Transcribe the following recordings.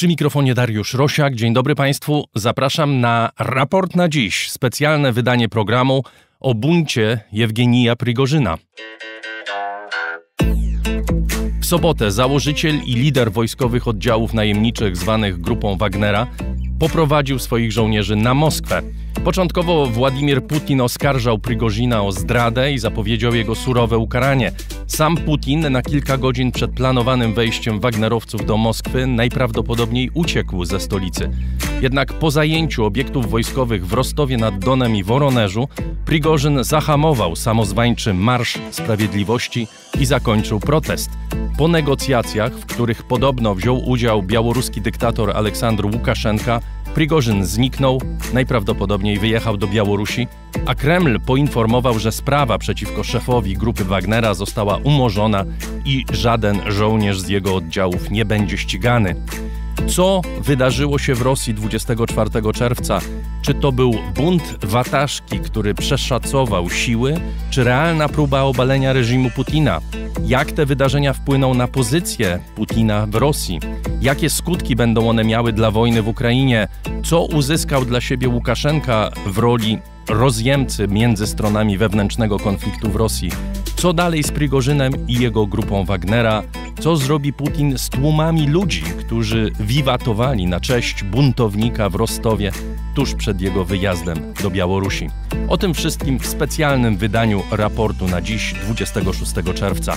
Przy mikrofonie Dariusz Rosiak. Dzień dobry Państwu. Zapraszam na raport na dziś. Specjalne wydanie programu o buncie Jewgenija Prigorzyna. W sobotę założyciel i lider wojskowych oddziałów najemniczych zwanych Grupą Wagnera poprowadził swoich żołnierzy na Moskwę. Początkowo Władimir Putin oskarżał Prigozina o zdradę i zapowiedział jego surowe ukaranie. Sam Putin na kilka godzin przed planowanym wejściem Wagnerowców do Moskwy najprawdopodobniej uciekł ze stolicy. Jednak po zajęciu obiektów wojskowych w Rostowie nad Donem i Woronerzu, Prigorzyn zahamował samozwańczy Marsz Sprawiedliwości i zakończył protest. Po negocjacjach, w których podobno wziął udział białoruski dyktator Aleksandr Łukaszenka, Prigorzyn zniknął, najprawdopodobniej wyjechał do Białorusi, a Kreml poinformował, że sprawa przeciwko szefowi grupy Wagnera została umorzona i żaden żołnierz z jego oddziałów nie będzie ścigany. Co wydarzyło się w Rosji 24 czerwca? Czy to był bunt Wataszki, który przeszacował siły, czy realna próba obalenia reżimu Putina? Jak te wydarzenia wpłyną na pozycję Putina w Rosji? Jakie skutki będą one miały dla wojny w Ukrainie? Co uzyskał dla siebie Łukaszenka w roli rozjemcy między stronami wewnętrznego konfliktu w Rosji. Co dalej z Prigorzynem i jego grupą Wagnera? Co zrobi Putin z tłumami ludzi, którzy wiwatowali na cześć buntownika w Rostowie? tuż przed jego wyjazdem do Białorusi. O tym wszystkim w specjalnym wydaniu raportu na dziś, 26 czerwca.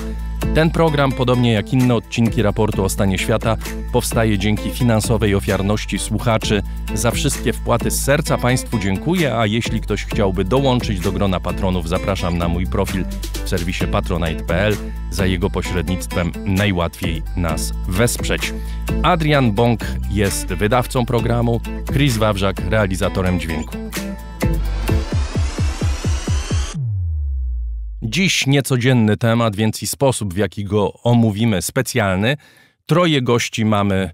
Ten program, podobnie jak inne odcinki raportu o stanie świata, powstaje dzięki finansowej ofiarności słuchaczy. Za wszystkie wpłaty z serca Państwu dziękuję, a jeśli ktoś chciałby dołączyć do grona patronów, zapraszam na mój profil w serwisie patronite.pl za jego pośrednictwem najłatwiej nas wesprzeć. Adrian Bąk jest wydawcą programu, Chris Wawrzak realizatorem dźwięku. Dziś niecodzienny temat, więc i sposób, w jaki go omówimy, specjalny. Troje gości mamy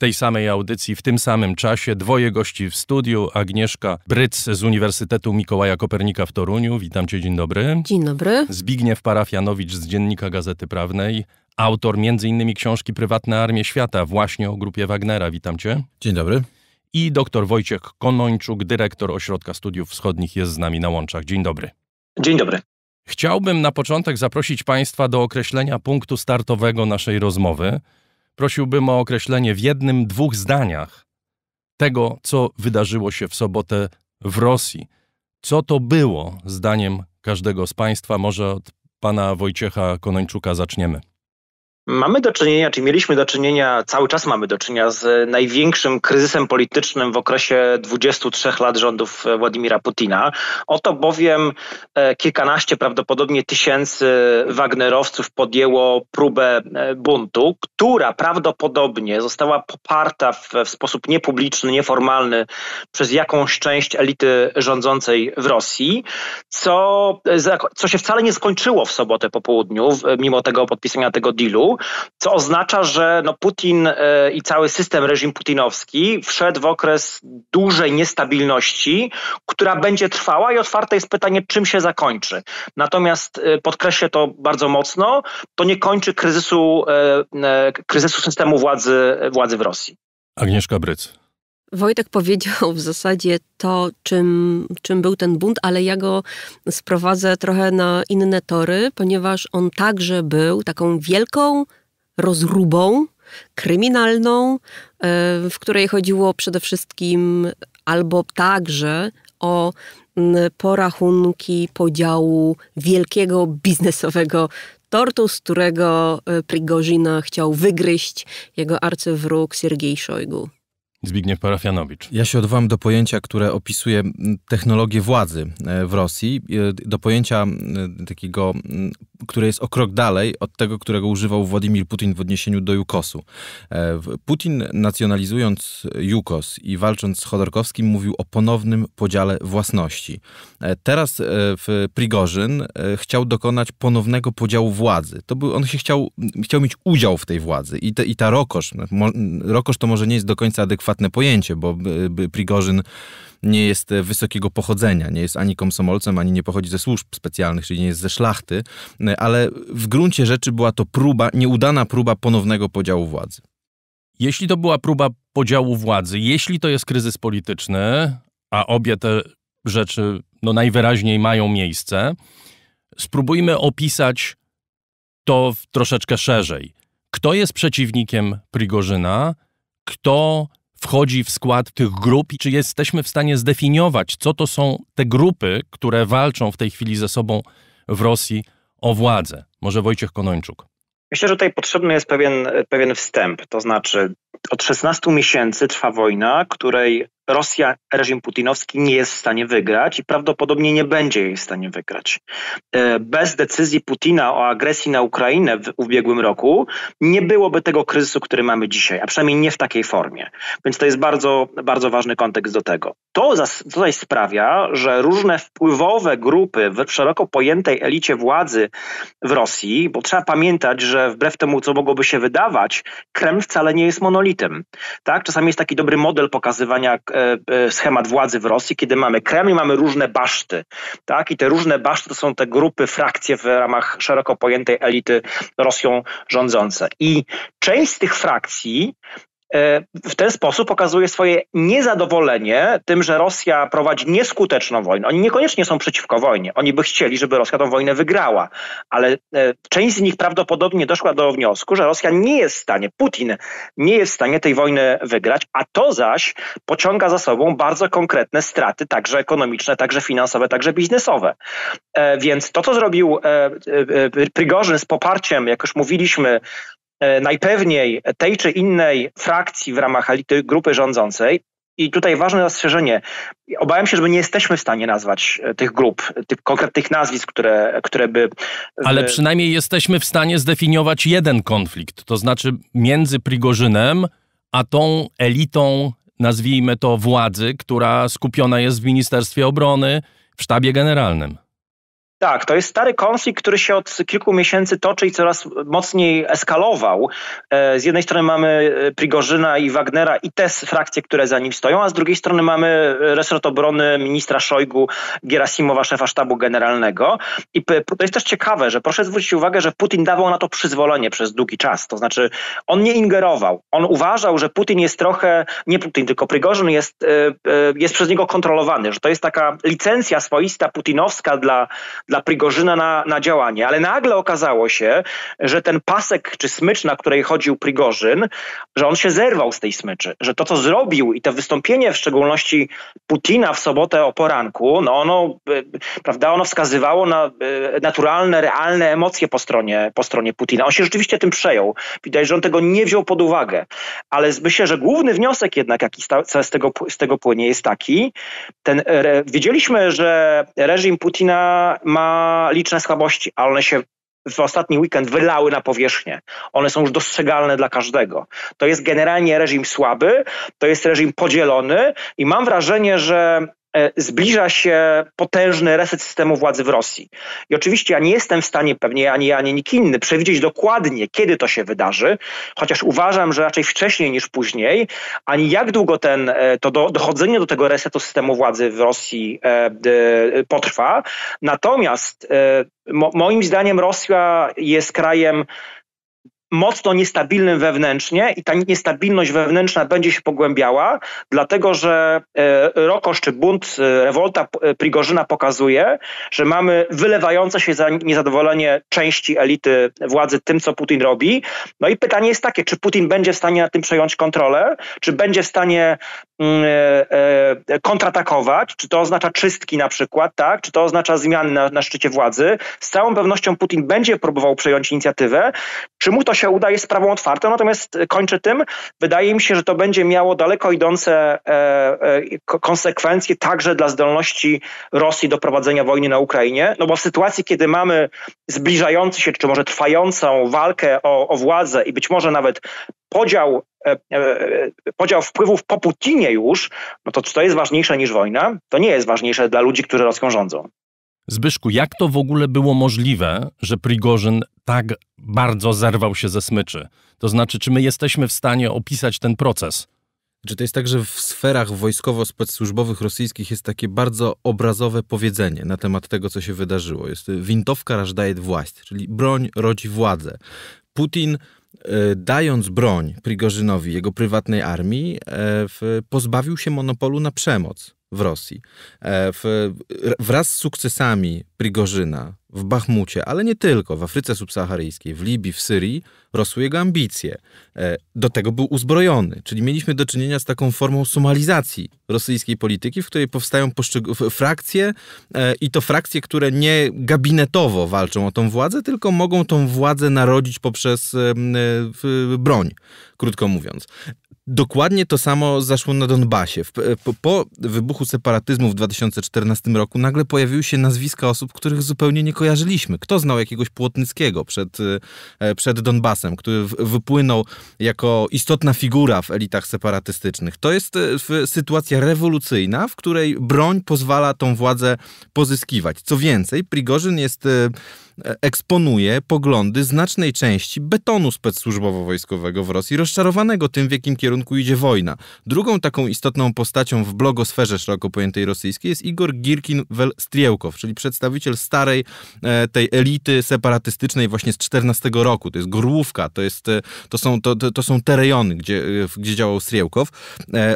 tej samej audycji, w tym samym czasie. Dwoje gości w studiu. Agnieszka Bryc z Uniwersytetu Mikołaja Kopernika w Toruniu. Witam cię, dzień dobry. Dzień dobry. Zbigniew Parafianowicz z Dziennika Gazety Prawnej. Autor m.in. książki Prywatne Armie Świata, właśnie o grupie Wagnera. Witam cię. Dzień dobry. I doktor Wojciech Konończuk, dyrektor Ośrodka Studiów Wschodnich, jest z nami na łączach. Dzień dobry. Dzień dobry. Chciałbym na początek zaprosić Państwa do określenia punktu startowego naszej rozmowy prosiłbym o określenie w jednym, dwóch zdaniach tego, co wydarzyło się w sobotę w Rosji. Co to było, zdaniem każdego z Państwa? Może od pana Wojciecha Konończuka zaczniemy. Mamy do czynienia, czy mieliśmy do czynienia, cały czas mamy do czynienia z największym kryzysem politycznym w okresie 23 lat rządów e, Władimira Putina. Oto bowiem e, kilkanaście, prawdopodobnie tysięcy Wagnerowców podjęło próbę e, buntu, która prawdopodobnie została poparta w, w sposób niepubliczny, nieformalny przez jakąś część elity rządzącej w Rosji, co, co się wcale nie skończyło w sobotę po południu, mimo tego podpisania tego dealu co oznacza, że no Putin e, i cały system, reżim putinowski wszedł w okres dużej niestabilności, która będzie trwała i otwarte jest pytanie, czym się zakończy. Natomiast e, podkreślę to bardzo mocno, to nie kończy kryzysu, e, kryzysu systemu władzy, władzy w Rosji. Agnieszka Bryc. Wojtek powiedział w zasadzie to, czym, czym był ten bunt, ale ja go sprowadzę trochę na inne tory, ponieważ on także był taką wielką rozrubą kryminalną, e, w której chodziło przede wszystkim albo także o porachunki podziału wielkiego biznesowego tortu, z którego e, Prigozina chciał wygryźć jego arcywróg Siergiej Szojgu. Zbigniew Parafianowicz. Ja się odwołam do pojęcia, które opisuje mm, technologię władzy e, w Rosji, e, do pojęcia mm, takiego mm, które jest o krok dalej od tego, którego używał Władimir Putin w odniesieniu do Jukosu. E, Putin nacjonalizując Jukos i walcząc z Chodorkowskim mówił o ponownym podziale własności. E, teraz e, w Prigorzyn chciał dokonać ponownego podziału władzy. To był, on się chciał, chciał mieć udział w tej władzy i, te, i ta rokosz, rokosz to może nie jest do końca adekwatne pojęcie, bo Prigorzyn nie jest wysokiego pochodzenia, nie jest ani komsomolcem, ani nie pochodzi ze służb specjalnych, czyli nie jest ze szlachty ale w gruncie rzeczy była to próba, nieudana próba ponownego podziału władzy. Jeśli to była próba podziału władzy, jeśli to jest kryzys polityczny, a obie te rzeczy no, najwyraźniej mają miejsce, spróbujmy opisać to troszeczkę szerzej. Kto jest przeciwnikiem Prigorzyna? Kto wchodzi w skład tych grup i czy jesteśmy w stanie zdefiniować, co to są te grupy, które walczą w tej chwili ze sobą w Rosji o władzę? Może Wojciech Konończuk. Myślę, że tutaj potrzebny jest pewien, e, pewien wstęp, to znaczy od 16 miesięcy trwa wojna, której Rosja, reżim putinowski nie jest w stanie wygrać i prawdopodobnie nie będzie jej w stanie wygrać. E, bez decyzji Putina o agresji na Ukrainę w ubiegłym roku nie byłoby tego kryzysu, który mamy dzisiaj, a przynajmniej nie w takiej formie. Więc to jest bardzo, bardzo ważny kontekst do tego. To tutaj sprawia, że różne wpływowe grupy w szeroko pojętej elicie władzy w Rosji, bo trzeba pamiętać, że wbrew temu, co mogłoby się wydawać, Kreml wcale nie jest monolitem. Tak? Czasami jest taki dobry model pokazywania e, E, e, schemat władzy w Rosji, kiedy mamy Kreml, mamy różne baszty, tak? I te różne baszty to są te grupy, frakcje w ramach szeroko pojętej elity Rosją rządzące. I część z tych frakcji E, w ten sposób pokazuje swoje niezadowolenie tym, że Rosja prowadzi nieskuteczną wojnę. Oni niekoniecznie są przeciwko wojnie. Oni by chcieli, żeby Rosja tę wojnę wygrała, ale e, część z nich prawdopodobnie doszła do wniosku, że Rosja nie jest w stanie, Putin nie jest w stanie tej wojny wygrać, a to zaś pociąga za sobą bardzo konkretne straty, także ekonomiczne, także finansowe, także biznesowe. E, więc to, co zrobił Prigorzyn z poparciem, jak już mówiliśmy, E, najpewniej tej czy innej frakcji w ramach grupy rządzącej. I tutaj ważne zastrzeżenie. Obawiam się, że my nie jesteśmy w stanie nazwać e, tych grup, tych konkretnych nazwisk, które, które by. E, Ale przynajmniej jesteśmy w stanie zdefiniować jeden konflikt, to znaczy między Prigorzynem a tą elitą, nazwijmy to władzy, która skupiona jest w Ministerstwie Obrony, w sztabie generalnym. Tak, to jest stary konflikt, który się od kilku miesięcy toczy i coraz mocniej eskalował. E, z jednej strony mamy e, Prigorzyna i Wagnera i te frakcje, które za nim stoją, a z drugiej strony mamy e, resort obrony ministra Szojgu, Gierasimowa, szefa sztabu generalnego. I to jest też ciekawe, że proszę zwrócić uwagę, że Putin dawał na to przyzwolenie przez długi czas. To znaczy, on nie ingerował. On uważał, że Putin jest trochę, nie Putin, tylko Prigorzyn jest, jest przez niego kontrolowany, że to jest taka licencja swoista putinowska dla dla Prigorzyna na, na działanie. Ale nagle okazało się, że ten pasek czy smycz, na której chodził Prigorzyn, że on się zerwał z tej smyczy, że to, co zrobił i to wystąpienie w szczególności Putina w sobotę o poranku, no ono, y, prawda, ono wskazywało na y, naturalne, realne emocje po stronie, po stronie Putina. On się rzeczywiście tym przejął. Widać, że on tego nie wziął pod uwagę. Ale myślę, że główny wniosek jednak, jaki z tego, z tego płynie, jest taki, ten, wiedzieliśmy, że reżim Putina ma ma liczne słabości, ale one się w ostatni weekend wylały na powierzchnię. One są już dostrzegalne dla każdego. To jest generalnie reżim słaby, to jest reżim podzielony i mam wrażenie, że E, zbliża się potężny reset systemu władzy w Rosji. I oczywiście ja nie jestem w stanie, pewnie ani ja, ani nikt inny, przewidzieć dokładnie, kiedy to się wydarzy, chociaż uważam, że raczej wcześniej niż później, ani jak długo ten, e, to do, dochodzenie do tego resetu systemu władzy w Rosji e, potrwa. Natomiast e, mo, moim zdaniem Rosja jest krajem, mocno niestabilnym wewnętrznie i ta niestabilność wewnętrzna będzie się pogłębiała, dlatego że e, rokosz czy bunt, e, rewolta e, Prigorzyna pokazuje, że mamy wylewające się niezadowolenie części elity władzy tym, co Putin robi. No i pytanie jest takie, czy Putin będzie w stanie na tym przejąć kontrolę, czy będzie w stanie Mm, e, e, kontratakować, czy to oznacza czystki na przykład, tak? czy to oznacza zmiany na, na szczycie władzy. Z całą pewnością Putin będzie próbował przejąć inicjatywę. Czy mu to się uda jest sprawą otwartą, natomiast kończę tym, wydaje mi się, że to będzie miało daleko idące e, konsekwencje także dla zdolności Rosji do prowadzenia wojny na Ukrainie, no bo w sytuacji, kiedy mamy zbliżający się, czy może trwającą walkę o, o władzę i być może nawet podział E, e, podział wpływów po Putinie już, no to czy to jest ważniejsze niż wojna? To nie jest ważniejsze dla ludzi, którzy Rosją rządzą. Zbyszku, jak to w ogóle było możliwe, że Prigorzyn tak bardzo zerwał się ze smyczy? To znaczy, czy my jesteśmy w stanie opisać ten proces? Czy znaczy, to jest tak, że w sferach wojskowo-specsłużbowych rosyjskich jest takie bardzo obrazowe powiedzenie na temat tego, co się wydarzyło? Jest wintowka rajdaje właść, czyli broń rodzi władzę. Putin E, dając broń Prigorzynowi, jego prywatnej armii, e, pozbawił się monopolu na przemoc w Rosji. E, wraz z sukcesami Prigorzyna w Bachmucie, ale nie tylko, w Afryce subsaharyjskiej, w Libii, w Syrii rosły jego ambicje. E, do tego był uzbrojony, czyli mieliśmy do czynienia z taką formą sumalizacji rosyjskiej polityki, w której powstają frakcje e, i to frakcje, które nie gabinetowo walczą o tą władzę, tylko mogą tą władzę narodzić poprzez e, broń, krótko mówiąc. Dokładnie to samo zaszło na Donbasie. E, po, po, wybuchu separatyzmu w 2014 roku nagle pojawiły się nazwiska osób, których zupełnie nie kojarzyliśmy. Kto znał jakiegoś Płotnickiego przed, e, przed Donbasem, który wypłynął jako istotna figura w elitach separatystycznych? To jest e, sytuacja rewolucyjna, w której broń pozwala tą władzę pozyskiwać. Co więcej, Prigorzyn jest E, eksponuje poglądy znacznej części betonu specsłużbowo-wojskowego w Rosji, rozczarowanego tym, w jakim kierunku idzie wojna. Drugą taką istotną postacią w blogosferze szeroko pojętej rosyjskiej jest Igor Girkin-Welstriełkow, czyli przedstawiciel starej e, tej elity separatystycznej właśnie z 14 roku. To jest Grłówka, to, jest, e, to, są, to, to są te rejony, gdzie, gdzie działał Striełkow.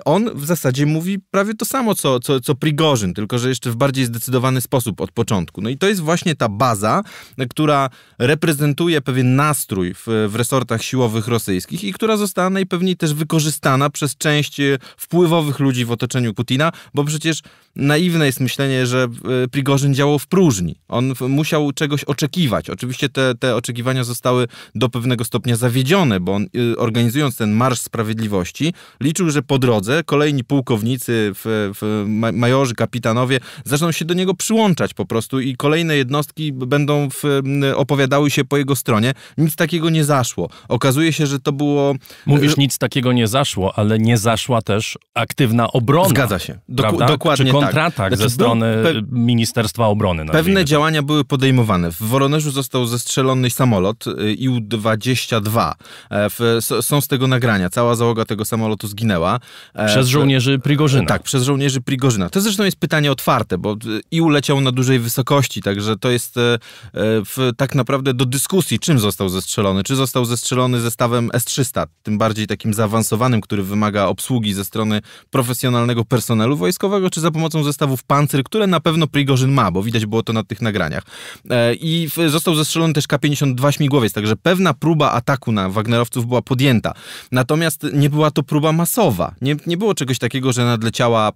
On w zasadzie mówi prawie to samo, co, co, co Prigorzyn, tylko że jeszcze w bardziej zdecydowany sposób od początku. No i to jest właśnie ta baza, która reprezentuje pewien nastrój w, w resortach siłowych rosyjskich i która została najpewniej też wykorzystana przez część e, wpływowych ludzi w otoczeniu Putina, bo przecież naiwne jest myślenie, że e, Prigorzyn działał w próżni. On musiał czegoś oczekiwać. Oczywiście te, te oczekiwania zostały do pewnego stopnia zawiedzione, bo on, e, organizując ten Marsz Sprawiedliwości, liczył, że po drodze kolejni pułkownicy, w, w majorzy, kapitanowie zaczną się do niego przyłączać po prostu i kolejne jednostki będą opowiadały się po jego stronie. Nic takiego nie zaszło. Okazuje się, że to było... E, Mówisz, nic takiego nie zaszło, ale nie zaszła też aktywna obrona. Zgadza się. Doku dokładnie Czy kontratak tak. znaczy, ze strony Ministerstwa Obrony. Pewne działania były podejmowane. W Woronerzu został zestrzelony samolot e, IU-22. E, są z tego nagrania. Cała załoga tego samolotu zginęła. Przez żołnierzy Prigorzyna. Tak, przez żołnierzy Prigorzyna. To zresztą jest pytanie otwarte, bo IU leciał na dużej wysokości, także to jest w, tak naprawdę do dyskusji, czym został zestrzelony. Czy został zestrzelony zestawem S-300, tym bardziej takim zaawansowanym, który wymaga obsługi ze strony profesjonalnego personelu wojskowego, czy za pomocą zestawów pancer, które na pewno Prigorzyn ma, bo widać było to na tych nagraniach. E, I został zestrzelony też K-52 śmigłowiec, także pewna próba ataku na Wagnerowców była podjęta. Natomiast nie była to próba masowa. Nie, nie było czegoś takiego, że nadleciała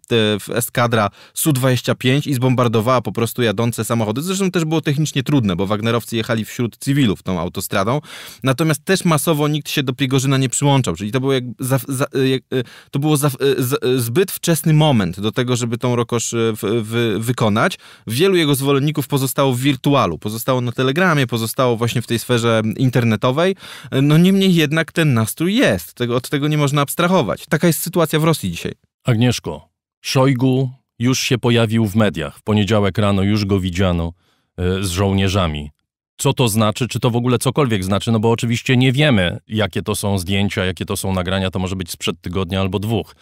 e, eskadra Su-25 i zbombardowała po prostu jadące samochody. Zresztą też było technicznie trudne, bo Wagnerowcy jechali wśród cywilów tą autostradą, natomiast też masowo nikt się do Prigorzyna nie przyłączał, czyli to, było jak, za, za, jak, e, to było za, e, z, e, zbyt wczesny moment do tego, żeby tą rokosz w, w, wykonać. Wielu jego zwolenników pozostało w wirtualu, pozostało na Telegramie, pozostało właśnie w tej sferze internetowej, no niemniej jednak ten nastrój jest, tego, od tego nie można abstrahować. Taka jest sytuacja w Rosji dzisiaj. Agnieszko, Szojgu już się pojawił w mediach. W poniedziałek rano już go widziano. Y, z żołnierzami. Co to znaczy, czy to w ogóle cokolwiek znaczy, no bo oczywiście nie wiemy, jakie to są zdjęcia, jakie to są nagrania, to może być sprzed tygodnia albo dwóch.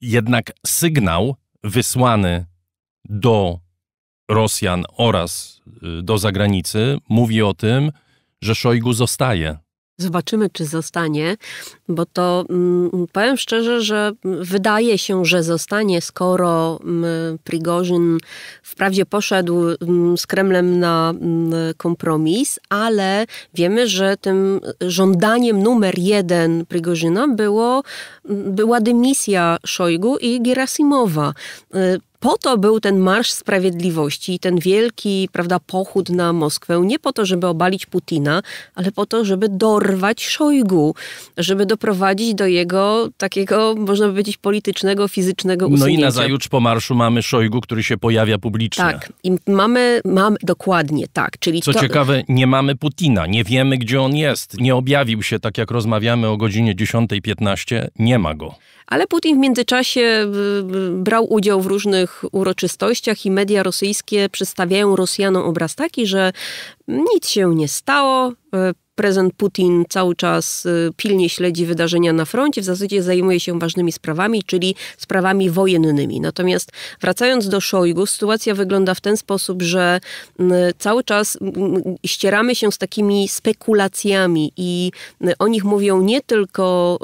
Jednak sygnał wysłany do Rosjan oraz y, do zagranicy mówi o tym, że Szojgu zostaje Zobaczymy, czy zostanie, bo to mm, powiem szczerze, że wydaje się, że zostanie, skoro mm, Prigorzyn wprawdzie poszedł mm, z Kremlem na kompromis, ale wiemy, że tym żądaniem numer jeden Prigorzyna było, była dymisja Szojgu i Gerasimowa. Y, po to był ten Marsz Sprawiedliwości i ten wielki prawda, pochód na Moskwę, nie po to, żeby obalić Putina, ale po to, żeby dorwać Szojgu, żeby doprowadzić do jego takiego, można by powiedzieć, politycznego, fizycznego usunięcia. No i na zajutrz po marszu mamy Szojgu, który się pojawia publicznie. Tak, i mamy, mamy dokładnie tak. Czyli Co to... ciekawe, nie mamy Putina, nie wiemy, gdzie on jest. Nie objawił się, tak jak rozmawiamy o godzinie 10.15, nie ma go. Ale Putin w międzyczasie brał udział w różnych uroczystościach i media rosyjskie przedstawiają Rosjanom obraz taki, że nic się nie stało. E, Prezydent Putin cały czas e, pilnie śledzi wydarzenia na froncie, w zasadzie zajmuje się ważnymi sprawami, czyli sprawami wojennymi. Natomiast wracając do Szojgu, sytuacja wygląda w ten sposób, że cały czas ścieramy się z takimi spekulacjami i o nich mówią nie tylko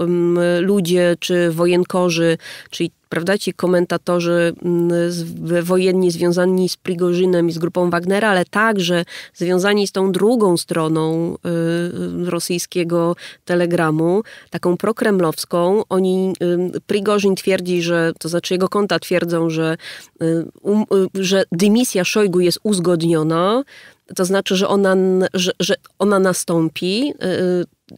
ludzie czy wojenkorzy, czyli prawda, ci komentatorzy wojenni związani z Prigorzynem i z grupą Wagnera, ale także związani związani z tą drugą stroną y, y, rosyjskiego telegramu, taką prokremlowską. Oni, y, Prigorzyń twierdzi, że, to znaczy jego konta twierdzą, że, um, że dymisja Szojgu jest uzgodniona, to znaczy, że ona, że, że ona nastąpi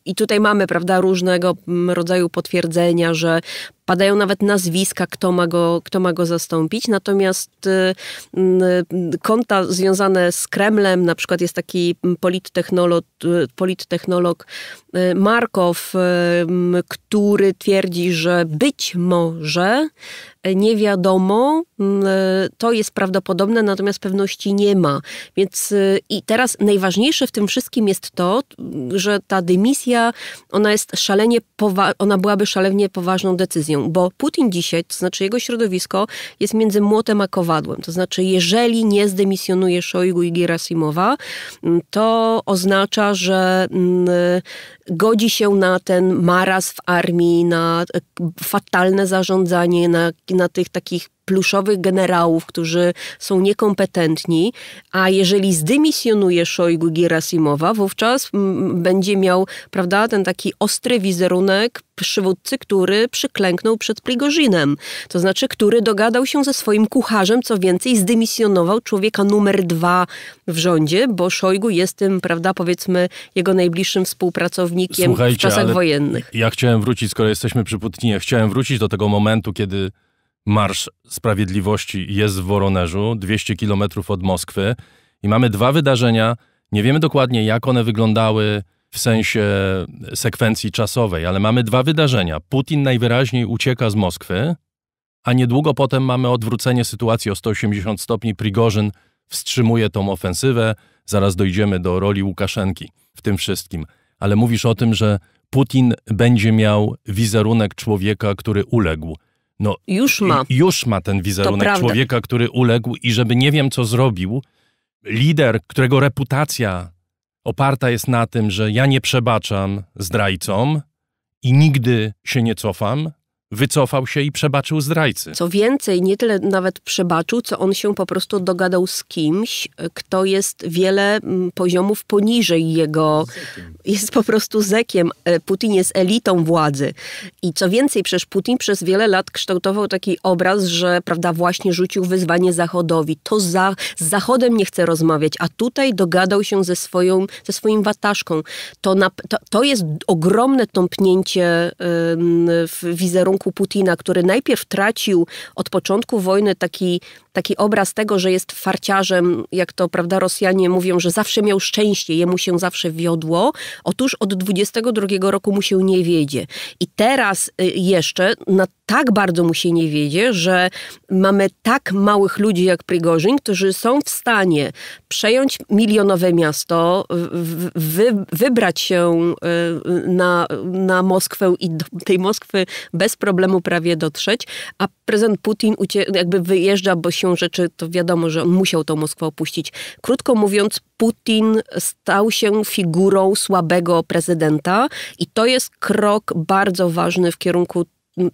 i tutaj mamy, prawda, różnego mm, rodzaju potwierdzenia, że padają nawet nazwiska, kto ma go, kto ma go zastąpić. Natomiast y, mm, y, konta związane z Kremlem, na przykład jest taki mm, polittechnolog, y, polittechnolog y, Markow, y, który twierdzi, że być może y, nie wiadomo, to jest prawdopodobne, natomiast pewności nie ma. Więc i teraz najważniejsze w tym wszystkim jest to, że ta dymisja decyzja, ona jest szalenie, ona byłaby szalenie poważną decyzją, bo Putin dzisiaj, to znaczy jego środowisko, jest między młotem a kowadłem. To znaczy, jeżeli nie zdemisjonuje Szojgu i Gierasimowa, to oznacza, że godzi się na ten maraz w armii, na e, fatalne zarządzanie, na, na tych takich pluszowych generałów, którzy są niekompetentni, a jeżeli zdymisjonuje Szojgu Gierasimowa, wówczas mm, będzie miał, prawda, ten taki ostry wizerunek przywódcy, który przyklęknął przed Prigozinem, to znaczy, który dogadał się ze swoim kucharzem, co więcej, zdymisjonował człowieka numer dwa w rządzie, bo Szojgu jest tym, prawda, powiedzmy, jego najbliższym współpracownikiem Słuchajcie, w czasach wojennych. Ja chciałem wrócić, skoro jesteśmy przy Putinie, chciałem wrócić do tego momentu, kiedy Marsz Sprawiedliwości jest w Woronerzu, 200 kilometrów od Moskwy i mamy dwa wydarzenia. Nie wiemy dokładnie, jak one wyglądały w sensie e, sekwencji czasowej, ale mamy dwa wydarzenia. Putin najwyraźniej ucieka z Moskwy, a niedługo potem mamy odwrócenie sytuacji o 180 stopni. Prigorzyn wstrzymuje tą ofensywę. Zaraz dojdziemy do roli Łukaszenki w tym wszystkim. Ale mówisz o tym, że Putin będzie miał wizerunek człowieka, który uległ. No, już ma. Już ma ten wizerunek człowieka, który uległ i żeby nie wiem, co zrobił, lider, którego reputacja oparta jest na tym, że ja nie przebaczam zdrajcom i nigdy się nie cofam, wycofał się i przebaczył zdrajcy. Co więcej, nie tyle nawet przebaczył, co on się po prostu dogadał z kimś, kto jest wiele mm, poziomów poniżej jego. Jest po prostu zekiem. E, Putin jest elitą władzy. I co więcej, przecież Putin przez wiele lat kształtował taki obraz, że prawda, właśnie rzucił wyzwanie Zachodowi. To za, z Zachodem nie chce rozmawiać, a tutaj dogadał się ze, swoją, ze swoim wataszką. To, na, to, to jest ogromne tąpnięcie w wizerunku wizerunku Putina, który najpierw tracił od początku wojny taki, taki obraz tego, że jest farciarzem, jak to prawda Rosjanie mówią, że zawsze miał szczęście, jemu się zawsze wiodło. Otóż od 22 roku mu się nie wiedzie. I teraz y, jeszcze na tak bardzo mu się nie wiedzie, że mamy tak małych ludzi jak Prigorzyn, którzy są w stanie przejąć milionowe miasto, wy, wybrać się y, na, na Moskwę i do tej Moskwy bez problemu prawie dotrzeć, a prezydent Putin jakby wyjeżdża, bo się rzeczy, to wiadomo, że on musiał tą Moskwę opuścić. Krótko mówiąc, Putin stał się figurą słabego prezydenta i to jest krok bardzo ważny w kierunku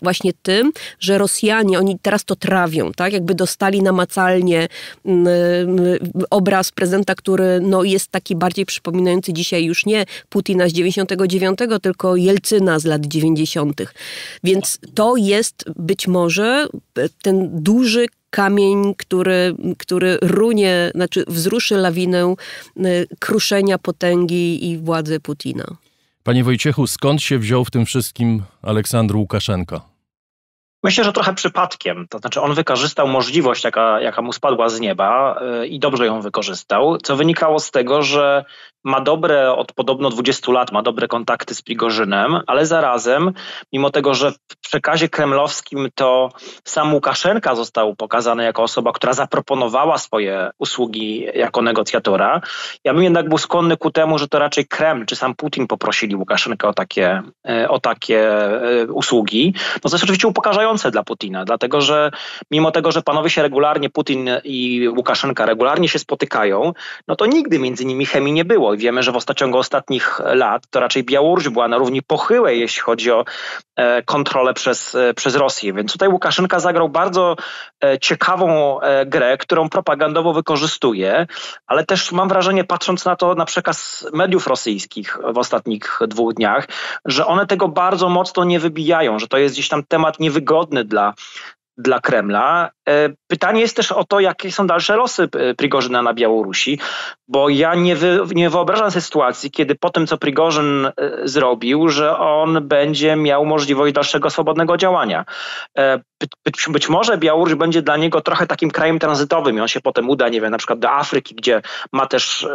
właśnie tym, że Rosjanie, oni teraz to trawią, tak? Jakby dostali namacalnie mm, y, obraz prezydenta, który no, jest taki bardziej przypominający dzisiaj już nie Putina z 99, tylko Jelcyna z lat 90. Więc to jest być może e, ten duży kamień, który, który runie, znaczy wzruszy lawinę y, kruszenia potęgi i władzy Putina. Panie Wojciechu, skąd się wziął w tym wszystkim Aleksandr Łukaszenko? Myślę, że trochę przypadkiem. To znaczy, on wykorzystał możliwość, jaka, jaka mu spadła z nieba y, i dobrze ją wykorzystał, co wynikało z tego, że ma dobre, od podobno 20 lat ma dobre kontakty z Prigorzynem, ale zarazem, mimo tego, że w przekazie kremlowskim to sam Łukaszenka został pokazany jako osoba, która zaproponowała swoje usługi jako negocjatora, ja bym jednak był skłonny ku temu, że to raczej Kreml czy sam Putin poprosili Łukaszenkę o takie, e, o takie e, usługi. No to jest oczywiście upokarzające dla Putina, dlatego że mimo tego, że panowie się regularnie, Putin i Łukaszenka regularnie się spotykają, no to nigdy między nimi chemii nie było i wiemy, że w ciągu ostatnich e, lat to raczej Białoruś była na równi pochyłej, jeśli chodzi o e, kontrolę przez, e, przez Rosję. Więc tutaj Łukaszenka zagrał bardzo ciekawą grę, którą propagandowo wykorzystuje, ale też mam wrażenie, patrząc na to na przekaz mediów rosyjskich w ostatnich dwóch dniach, że one tego bardzo mocno nie wybijają, że to jest gdzieś tam temat niewygodny dla, dla Kremla. E, pytanie jest też o to, jakie są dalsze losy e, Prigorzyna na Białorusi, bo ja nie, wy, nie wyobrażam sobie sytuacji, kiedy po tym, co Prigorzyn e, zrobił, że on będzie miał możliwość dalszego swobodnego działania. Być, być może Białoruś będzie dla niego trochę takim krajem tranzytowym i on się potem uda, nie wiem, na przykład do Afryki, gdzie ma też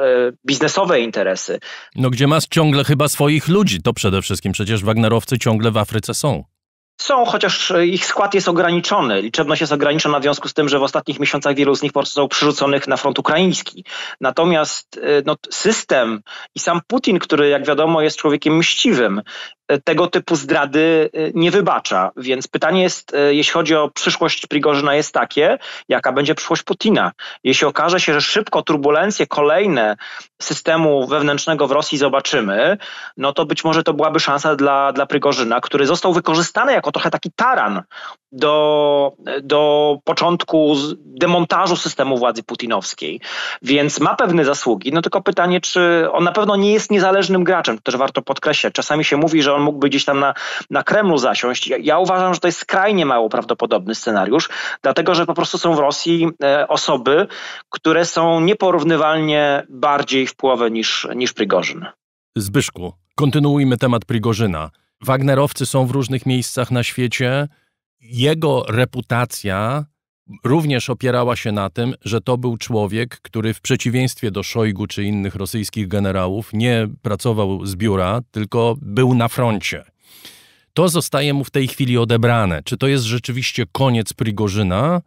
biznesowe interesy. No gdzie ma ciągle chyba swoich ludzi, to przede wszystkim. Przecież Wagnerowcy ciągle w Afryce są. Są, chociaż e, ich skład jest ograniczony. Liczebność jest ograniczona w związku z tym, że w ostatnich miesiącach wielu z nich po prostu zostało przerzuconych na front ukraiński. Natomiast e, no, system i sam Putin, który jak wiadomo jest człowiekiem mściwym tego typu zdrady y, nie wybacza. Więc pytanie jest, y, jeśli chodzi o przyszłość Prigorzyna, jest takie, jaka będzie przyszłość Putina. Jeśli okaże się, że szybko turbulencje kolejne systemu wewnętrznego w Rosji zobaczymy, no to być może to byłaby szansa dla, dla Prygorzyna, który został wykorzystany jako trochę taki taran do, do początku demontażu systemu władzy putinowskiej. Więc ma pewne zasługi, no tylko pytanie, czy on na pewno nie jest niezależnym graczem, to też warto podkreślać. Czasami się mówi, że on on mógłby gdzieś tam na, na Kremlu zasiąść. Ja, ja uważam, że to jest skrajnie mało prawdopodobny scenariusz, dlatego że po prostu są w Rosji e, osoby, które są nieporównywalnie bardziej wpływowe niż, niż Prigorzyn. Zbyszku, kontynuujmy temat Prigorzyna. Wagnerowcy są w różnych miejscach na świecie. Jego reputacja również opierała się na tym, że to był człowiek, który w przeciwieństwie do Szojgu czy innych rosyjskich generałów nie pracował z biura, tylko był na froncie. To zostaje mu w tej chwili odebrane. Czy to jest rzeczywiście koniec Prigorzyna?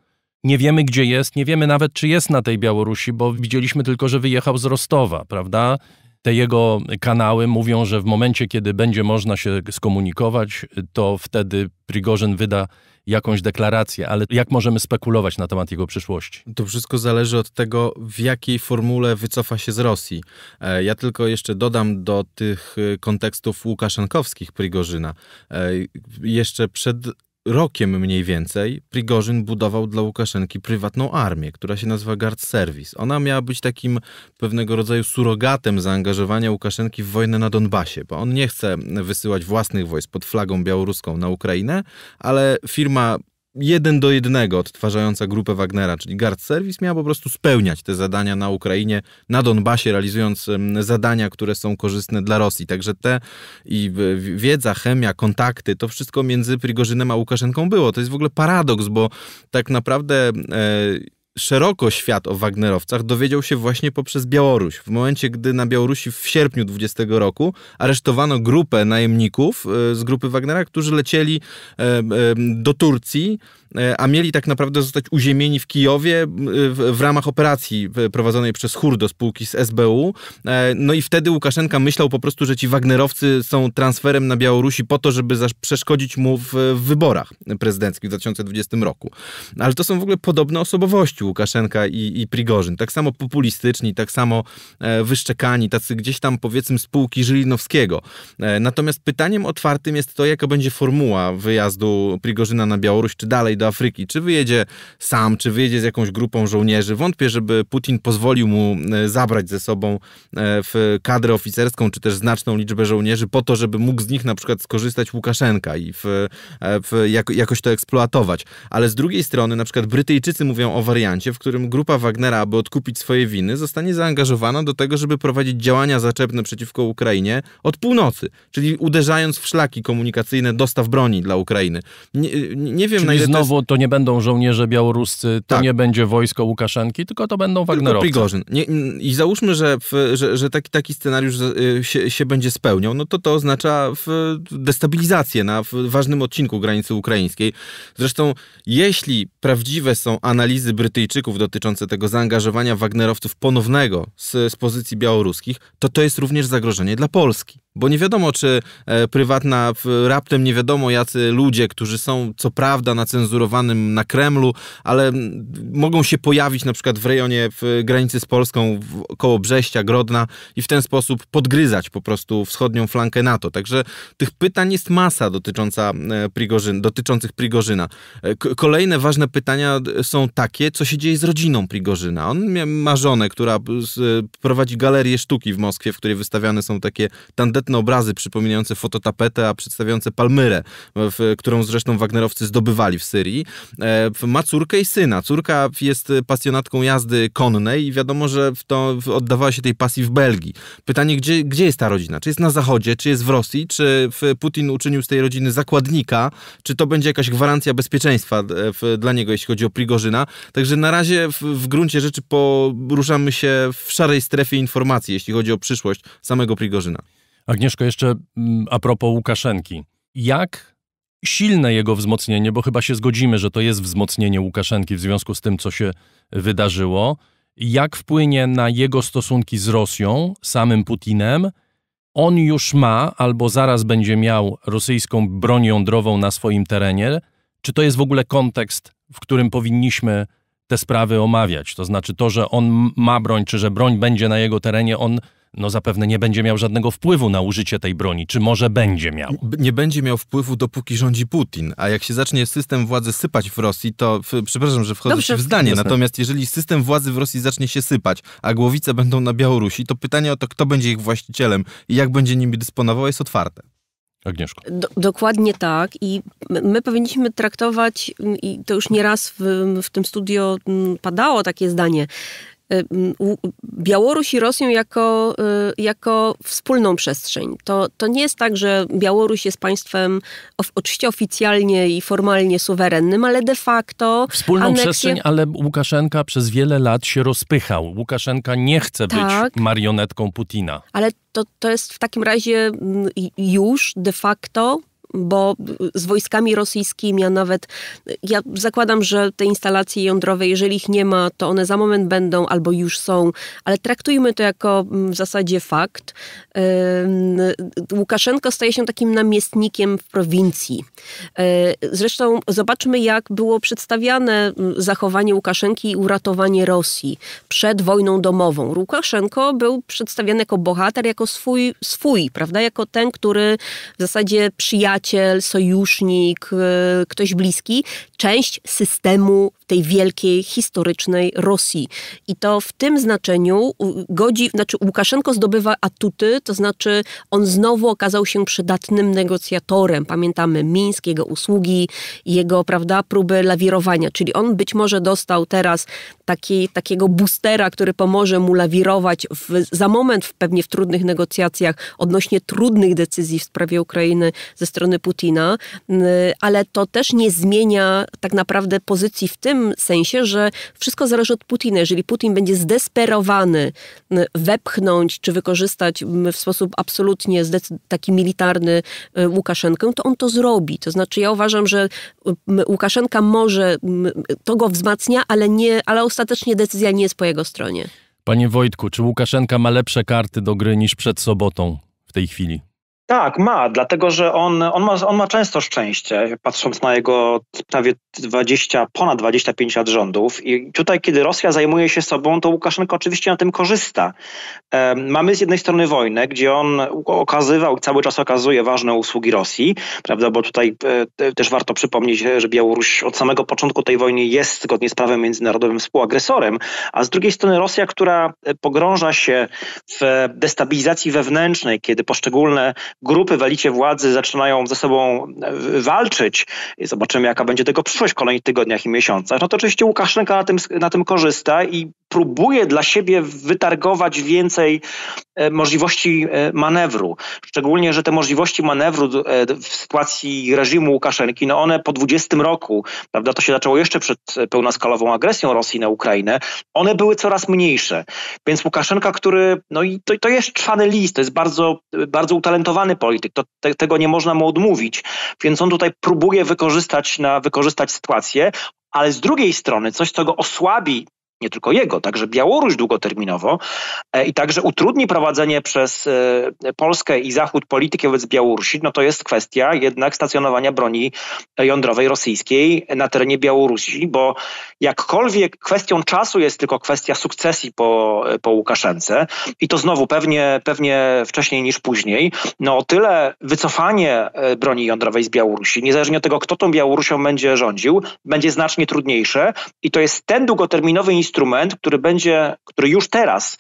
Nie wiemy, gdzie jest, nie wiemy nawet, czy jest na tej Białorusi, bo widzieliśmy tylko, że wyjechał z Rostowa, prawda? Te jego kanały mówią, że w momencie, kiedy będzie można się skomunikować, to wtedy Prigorzyn wyda jakąś deklarację, ale jak możemy spekulować na temat jego przyszłości? To wszystko zależy od tego, w jakiej formule wycofa się z Rosji. E, ja tylko jeszcze dodam do tych e, kontekstów łukaszenkowskich Prigorzyna. E, jeszcze przed rokiem mniej więcej Prigorzyn budował dla Łukaszenki prywatną armię, która się nazywa Guard Service. Ona miała być takim pewnego rodzaju surogatem zaangażowania Łukaszenki w wojnę na Donbasie, bo on nie chce wysyłać własnych wojsk pod flagą białoruską na Ukrainę, ale firma jeden do jednego odtwarzająca grupę Wagnera, czyli Guard Service miała po prostu spełniać te zadania na Ukrainie, na Donbasie, realizując zadania, które są korzystne dla Rosji. Także te i wiedza, chemia, kontakty, to wszystko między Prigorzynem a Łukaszenką było. To jest w ogóle paradoks, bo tak naprawdę... E, szeroko świat o Wagnerowcach dowiedział się właśnie poprzez Białoruś. W momencie, gdy na Białorusi w sierpniu 20 roku aresztowano grupę najemników y, z grupy Wagnera, którzy lecieli e, e, do Turcji E, a mieli tak naprawdę zostać uziemieni w Kijowie w, w ramach operacji prowadzonej przez chór do spółki z SBU. E, no i wtedy Łukaszenka myślał po prostu, że ci Wagnerowcy są transferem na Białorusi po to, żeby przeszkodzić mu w, w wyborach prezydenckich w 2020 roku. Ale to są w ogóle podobne osobowości Łukaszenka i, i Prigorzyn. Tak samo populistyczni, tak samo e, wyszczekani, tacy gdzieś tam powiedzmy spółki Żylinowskiego. Natomiast pytaniem otwartym jest to, jaka będzie formuła wyjazdu Prigorzyna na Białoruś, czy dalej do Afryki, czy wyjedzie sam, czy wyjedzie z jakąś grupą żołnierzy, wątpię, żeby Putin pozwolił mu e, zabrać ze sobą e, w kadrę oficerską, czy też znaczną liczbę żołnierzy, po to, żeby mógł z nich na przykład skorzystać Łukaszenka i w, e, w jakoś to eksploatować. Ale z drugiej strony, na przykład Brytyjczycy mówią o wariancie, w którym grupa Wagnera, aby odkupić swoje winy, zostanie zaangażowana do tego, żeby prowadzić działania zaczepne przeciwko Ukrainie od północy, czyli uderzając w szlaki komunikacyjne dostaw broni dla Ukrainy. Nie, nie wiem, Czyli na ile znowu to nie będą żołnierze białoruscy, to tak. nie będzie wojsko Łukaszenki, tylko to będą Wagnerowcy. Tylko Nie, I załóżmy, że, że, że taki, taki scenariusz y, się, się, będzie spełniał, no to to oznacza destabilizację na ważnym odcinku granicy ukraińskiej. Zresztą, jeśli prawdziwe są analizy Brytyjczyków dotyczące tego zaangażowania Wagnerowców ponownego z, z pozycji białoruskich, to to jest również zagrożenie dla Polski. Bo nie wiadomo, czy e, prywatna, raptem nie wiadomo, jacy ludzie, którzy są co prawda na cenzurowanym na Kremlu, ale mogą się pojawić na przykład w rejonie w granicy z Polską, koło Brześcia, Grodna i w ten sposób podgryzać po prostu wschodnią flankę NATO. Także tych pytań jest masa dotycząca e, Prigorzyn, dotyczących Prigorzyna. E, kolejne ważne pytania są takie, co się dzieje z rodziną Prigorzyna. On ma żonę, która prowadzi galerię sztuki w Moskwie, w której wystawiane są takie tandety starożytne obrazy przypominające fototapetę, a przedstawiające Palmyrę, w, którą zresztą Wagnerowcy zdobywali w Syrii. E, ma córkę i syna. Córka jest pasjonatką jazdy konnej i wiadomo, że to oddawała się tej pasji w Belgii. Pytanie, gdzie, gdzie jest ta rodzina? Czy jest na zachodzie, czy jest w Rosji, czy Putin uczynił z tej rodziny zakładnika, czy to będzie jakaś gwarancja bezpieczeństwa e, dla niego, jeśli chodzi o Prigorzyna. Także na razie w, w gruncie rzeczy poruszamy się w szarej strefie informacji, jeśli chodzi o przyszłość samego Prigorzyna. Agnieszko, jeszcze mm, a propos Łukaszenki. Jak silne jego wzmocnienie, bo chyba się zgodzimy, że to jest wzmocnienie Łukaszenki w związku z tym, co się wydarzyło, jak wpłynie na jego stosunki z Rosją, samym Putinem? On już ma albo zaraz będzie miał rosyjską broń jądrową na swoim terenie. Czy to jest w ogóle kontekst, w którym powinniśmy te sprawy omawiać? To znaczy to, że on ma broń, czy że broń będzie na jego terenie, on no zapewne nie będzie miał żadnego wpływu na użycie tej broni, czy może będzie miał? Nie będzie miał wpływu, dopóki rządzi Putin, a jak się zacznie system władzy sypać w Rosji, to, w, przepraszam, że wchodzę Dobrze. w zdanie, natomiast jeżeli system władzy w Rosji zacznie się sypać, a głowice będą na Białorusi, to pytanie o to, kto będzie ich właścicielem i jak będzie nimi dysponował, jest otwarte. Agnieszko. Do, dokładnie tak. I my powinniśmy traktować, i to już nieraz w, w tym studio padało takie zdanie, Y, Białoruś i Rosją jako, y, jako wspólną przestrzeń. To, to nie jest tak, że Białoruś jest państwem oczywiście oficjalnie i formalnie suwerennym, ale de facto. Wspólną aneksję... przestrzeń, ale Łukaszenka przez wiele lat się rozpychał. Łukaszenka nie chce tak, być marionetką Putina. Ale to, to jest w takim razie już de facto bo z wojskami rosyjskimi, a nawet ja zakładam, że te instalacje jądrowe, jeżeli ich nie ma, to one za moment będą albo już są, ale traktujmy to jako mm, w zasadzie fakt. Łukaszenko staje się takim namiestnikiem w prowincji. E, zresztą zobaczmy, jak było przedstawiane mm, zachowanie Łukaszenki i uratowanie Rosji przed wojną domową. Łukaszenko był przedstawiany jako bohater, jako swój, swój prawda? Jako ten, który w zasadzie przyjaciel przyjaciel, sojusznik, y, ktoś bliski, część systemu tej wielkiej, historycznej Rosji. I to w tym znaczeniu godzi, znaczy Łukaszenko zdobywa atuty, to znaczy on znowu okazał się przydatnym negocjatorem. Pamiętamy Mińsk, jego usługi, jego prawda, próby lawirowania, czyli on być może dostał teraz taki, takiego boostera, który pomoże mu lawirować w, za moment w, pewnie w trudnych negocjacjach odnośnie trudnych decyzji w sprawie Ukrainy ze strony Putina, ale to też nie zmienia tak naprawdę pozycji w tym sensie, że wszystko zależy od Putina. Jeżeli Putin będzie zdesperowany wepchnąć czy wykorzystać w sposób absolutnie taki militarny y, Łukaszenkę, to on to zrobi. To znaczy ja uważam, że Łukaszenka może, to go wzmacnia, ale, nie, ale ostatecznie decyzja nie jest po jego stronie. Panie Wojtku, czy Łukaszenka ma lepsze karty do gry niż przed sobotą w tej chwili? Tak, ma, dlatego że on, on, ma, on ma często szczęście, patrząc na jego prawie 20, ponad 25 lat rządów. I tutaj, kiedy Rosja zajmuje się sobą, to Łukaszenko oczywiście na tym korzysta. mamy z jednej strony wojnę, gdzie on okazywał, cały czas okazuje ważne usługi Rosji, prawda, bo tutaj e, też warto przypomnieć, że Białoruś od samego początku tej wojny jest, zgodnie z prawem międzynarodowym, współagresorem, a z drugiej strony Rosja, która e, pogrąża się w destabilizacji wewnętrznej, kiedy poszczególne grupy w elicie władzy zaczynają ze sobą e, walczyć i zobaczymy, jaka będzie tego przyszłość w kolejnych tygodniach i miesiącach, no to oczywiście Łukaszenka na tym, na tym korzysta i próbuje dla siebie wytargować więcej E, możliwości e, manewru. Szczególnie, że te możliwości manewru e, w sytuacji reżimu Łukaszenki, no one po 20 roku, prawda, to się zaczęło jeszcze przed pełnoskalową agresją Rosji na Ukrainę, one były coraz mniejsze. Więc Łukaszenka, który, no i to, to jest czwany list, to jest bardzo, bardzo utalentowany polityk, to, te, tego nie można mu odmówić, więc on tutaj próbuje wykorzystać, na, wykorzystać sytuację, ale z drugiej strony coś, co go osłabi nie tylko jego, także Białoruś długoterminowo e, i także utrudni prowadzenie przez e, Polskę i Zachód polityki wobec Białorusi, no to jest kwestia jednak stacjonowania broni jądrowej rosyjskiej na terenie Białorusi, bo jakkolwiek kwestią czasu jest tylko kwestia sukcesji po, po Łukaszence i to znowu pewnie, pewnie wcześniej niż później, no o tyle wycofanie e, broni jądrowej z Białorusi, niezależnie od tego, kto tą Białorusią będzie rządził, będzie znacznie trudniejsze i to jest ten długoterminowy instrument, instrument, który będzie, który już teraz,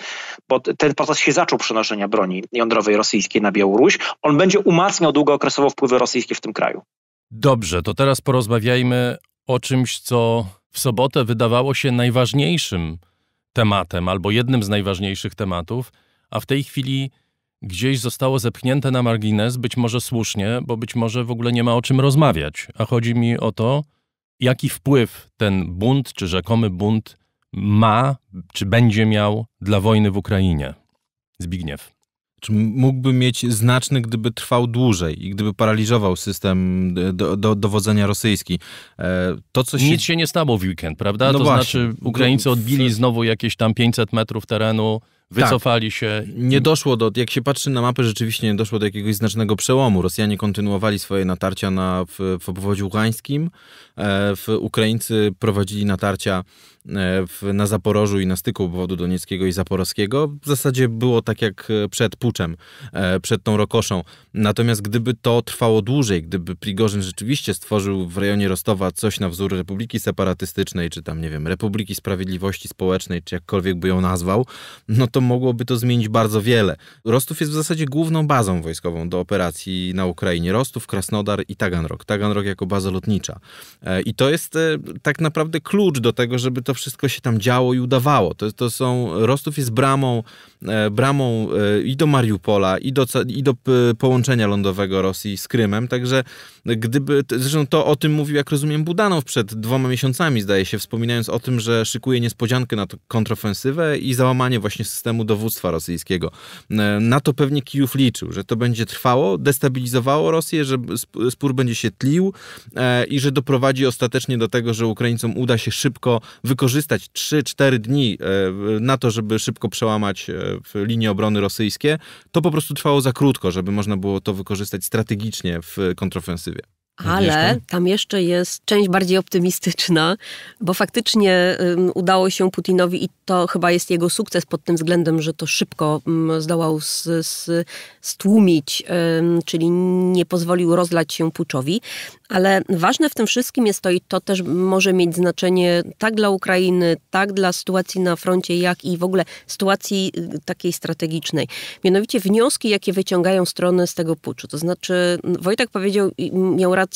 bo ten proces się zaczął przenoszenia broni jądrowej rosyjskiej na Białoruś, on będzie umacniał długookresowo wpływy rosyjskie w tym kraju. Dobrze, to teraz porozmawiajmy o czymś, co w sobotę wydawało się najważniejszym tematem, albo jednym z najważniejszych tematów, a w tej chwili gdzieś zostało zepchnięte na margines, być może słusznie, bo być może w ogóle nie ma o czym rozmawiać. A chodzi mi o to, jaki wpływ ten bunt, czy rzekomy bunt ma, czy będzie miał dla wojny w Ukrainie? Zbigniew. Czy mógłby mieć znaczny, gdyby trwał dłużej i gdyby paraliżował system do, do, dowodzenia rosyjski. E, to, co się... Nic się nie stało w weekend, prawda? No to właśnie. znaczy no, Ukraińcy odbili znowu jakieś tam 500 metrów terenu, tak. wycofali tak. się. Nie doszło do, jak się patrzy na mapę, rzeczywiście nie doszło do jakiegoś znacznego przełomu. Rosjanie kontynuowali swoje natarcia na, w, w obwodzie ługańskim, e, w, Ukraińcy prowadzili natarcia E, w, na Zaporożu i na styku obwodu donieckiego i zaporowskiego w zasadzie było tak jak e, przed puczem, e, przed tą rokoszą. Natomiast gdyby to trwało dłużej, gdyby Prigorzyn rzeczywiście stworzył w rejonie Rostowa coś na wzór Republiki Separatystycznej, czy tam, nie wiem, Republiki Sprawiedliwości Społecznej, czy jakkolwiek by ją nazwał, no to mogłoby to zmienić bardzo wiele. Rostów jest w zasadzie główną bazą wojskową do operacji na Ukrainie. Rostów, Krasnodar i Taganrog. Taganrog jako baza lotnicza. I to jest tak naprawdę klucz do tego, żeby to to wszystko się tam działo i udawało. To, to są, Rostów jest bramą, e, bramą e, i do Mariupola, i do, i do e, połączenia lądowego Rosji z Krymem, także gdyby, zresztą to o tym mówił, jak rozumiem, Budanow przed dwoma miesiącami, zdaje się, wspominając o tym, że szykuje niespodziankę na kontrofensywę i załamanie właśnie systemu dowództwa rosyjskiego. Na to pewnie Kijów liczył, że to będzie trwało, destabilizowało Rosję, że spór będzie się tlił i że doprowadzi ostatecznie do tego, że Ukraińcom uda się szybko wykonać wykorzystać 3-4 dni e, na to, żeby szybko przełamać e, linie obrony rosyjskie, to po prostu trwało za krótko, żeby można było to wykorzystać strategicznie w kontrofensywie. Ale tam jeszcze jest część bardziej optymistyczna, bo faktycznie udało się Putinowi i to chyba jest jego sukces pod tym względem, że to szybko zdołał stłumić, czyli nie pozwolił rozlać się puczowi. Ale ważne w tym wszystkim jest to i to też może mieć znaczenie tak dla Ukrainy, tak dla sytuacji na froncie, jak i w ogóle sytuacji y, takiej strategicznej. Mianowicie wnioski, jakie wyciągają strony z tego puczu. To znaczy, Wojtek powiedział, miał rację,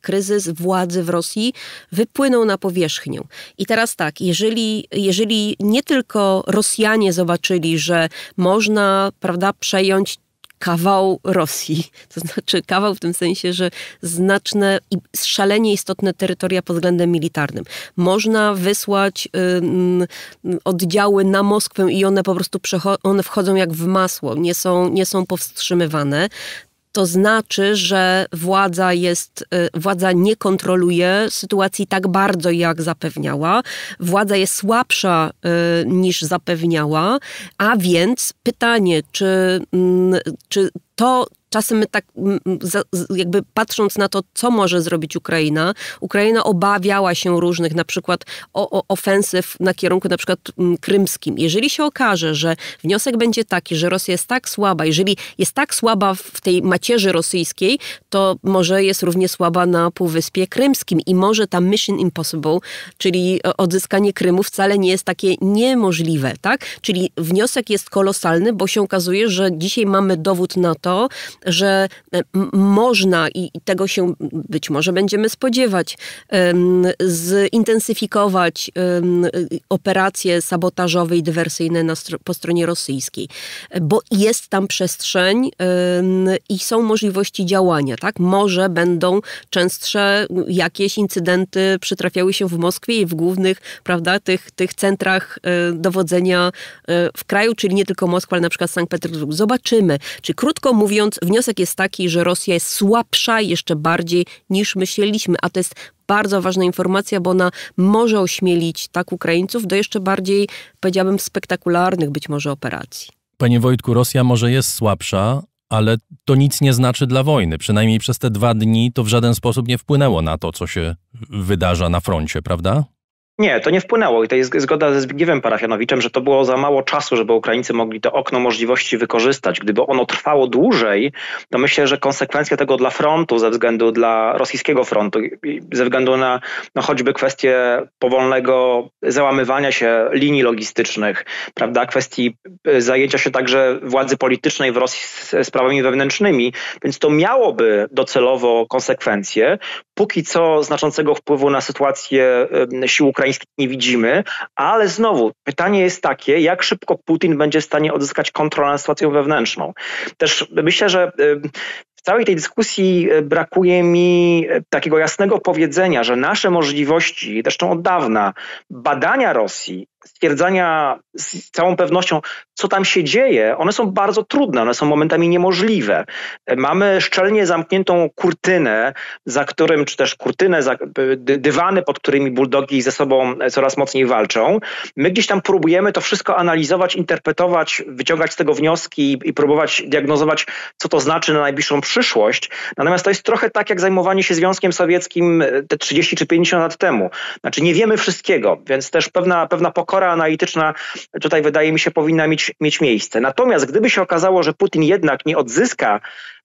kryzys władzy w Rosji wypłynął na powierzchnię. I teraz tak, jeżeli, jeżeli nie tylko Rosjanie zobaczyli, że można prawda, przejąć kawał Rosji. To znaczy kawał w tym sensie, że znaczne i szalenie istotne terytoria pod względem militarnym. Można wysłać y, oddziały na Moskwę i one po prostu one wchodzą jak w masło, nie są, nie są powstrzymywane to znaczy, że władza jest, y, władza nie kontroluje sytuacji tak bardzo, jak zapewniała. Władza jest słabsza y, niż zapewniała, a więc pytanie, czy, mm, czy to, czasem my tak jakby patrząc na to, co może zrobić Ukraina, Ukraina obawiała się różnych na przykład o, o, ofensyw na kierunku na przykład krymskim. Jeżeli się okaże, że wniosek będzie taki, że Rosja jest tak słaba, jeżeli jest tak słaba w tej macierzy rosyjskiej, to może jest równie słaba na Półwyspie Krymskim i może ta Mission Impossible, czyli e, odzyskanie Krymu wcale nie jest takie niemożliwe, tak? Czyli wniosek jest kolosalny, bo się okazuje, że dzisiaj mamy dowód na to, że e, można i tego się być może będziemy spodziewać, zintensyfikować operacje sabotażowe i dywersyjne na, po stronie rosyjskiej, bo jest tam przestrzeń i są możliwości działania. Tak? Może będą częstsze jakieś incydenty przytrafiały się w Moskwie i w głównych prawda, tych, tych centrach e, dowodzenia e, w kraju, czyli nie tylko Moskwa, ale na przykład Sankt Petersburg. Zobaczymy, czy krótko mówiąc, w wniosek jest taki, że Rosja jest słabsza jeszcze bardziej niż myśleliśmy, a to jest bardzo ważna informacja, bo ona może ośmielić tak Ukraińców do jeszcze bardziej, powiedziałbym spektakularnych być może operacji. Panie Wojtku, Rosja może jest słabsza, ale to nic nie znaczy dla wojny. Przynajmniej przez te dwa dni to w żaden sposób nie wpłynęło na to, co się wydarza na froncie, prawda? Nie, to nie wpłynęło i to jest zgoda ze Zbigniewem Parafianowiczem, że to było za mało czasu, żeby Ukraińcy mogli to okno możliwości wykorzystać. Gdyby ono trwało dłużej, to myślę, że konsekwencje tego dla frontu, ze względu dla rosyjskiego frontu, ze względu na no, choćby kwestię powolnego załamywania się linii logistycznych, prawda, kwestii e, zajęcia się także władzy politycznej w Rosji sprawami wewnętrznymi, więc to miałoby docelowo konsekwencje. Póki co znaczącego wpływu na sytuację e, sił Ukraińskich ukraińskich nie widzimy, ale znowu pytanie jest takie, jak szybko Putin będzie w stanie odzyskać kontrolę nad sytuacją wewnętrzną. Też myślę, że y, w całej tej dyskusji y, brakuje mi y, takiego jasnego powiedzenia, że nasze możliwości, zresztą od dawna, badania Rosji stwierdzania z całą pewnością, co tam się dzieje, one są bardzo trudne, one są momentami niemożliwe. Mamy szczelnie zamkniętą kurtynę, za którym, czy też kurtynę, za, dywany, pod którymi buldogi ze sobą e, coraz mocniej walczą. My gdzieś tam próbujemy to wszystko analizować, interpretować, wyciągać z tego wnioski i, i próbować diagnozować, co to znaczy na najbliższą przyszłość. Natomiast to jest trochę tak, jak zajmowanie się Związkiem Sowieckim e, te 30 czy 50 lat temu. Znaczy nie wiemy wszystkiego, więc też pewna, pewna pokoja pokora analityczna tutaj wydaje mi się powinna mieć, mieć miejsce. Natomiast gdyby się okazało, że Putin jednak nie odzyska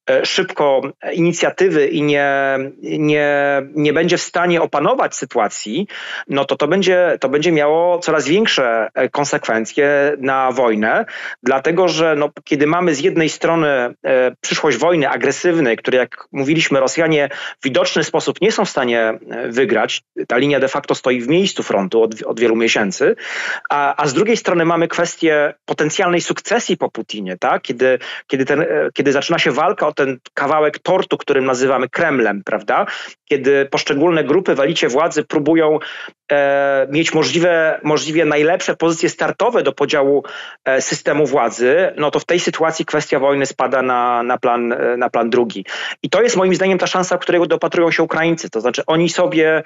E, szybko inicjatywy i nie, nie, nie będzie w stanie opanować sytuacji, no to to będzie, to będzie miało coraz większe e, konsekwencje na wojnę, dlatego że no, kiedy mamy z jednej strony e, przyszłość wojny agresywnej, której jak mówiliśmy Rosjanie w widoczny sposób nie są w stanie wygrać, ta linia de facto stoi w miejscu frontu od, od wielu miesięcy, a, a z drugiej strony mamy kwestię potencjalnej sukcesji po Putinie, tak? kiedy, kiedy, ten, kiedy zaczyna się walka o ten kawałek tortu, którym nazywamy Kremlem, prawda? Kiedy poszczególne grupy w elicie władzy próbują e, mieć możliwe, możliwie najlepsze pozycje startowe do podziału e, systemu władzy, no to w tej sytuacji kwestia wojny spada na, na, plan, e, na plan drugi. I to jest moim zdaniem ta szansa, którego dopatrują się Ukraińcy. To znaczy oni sobie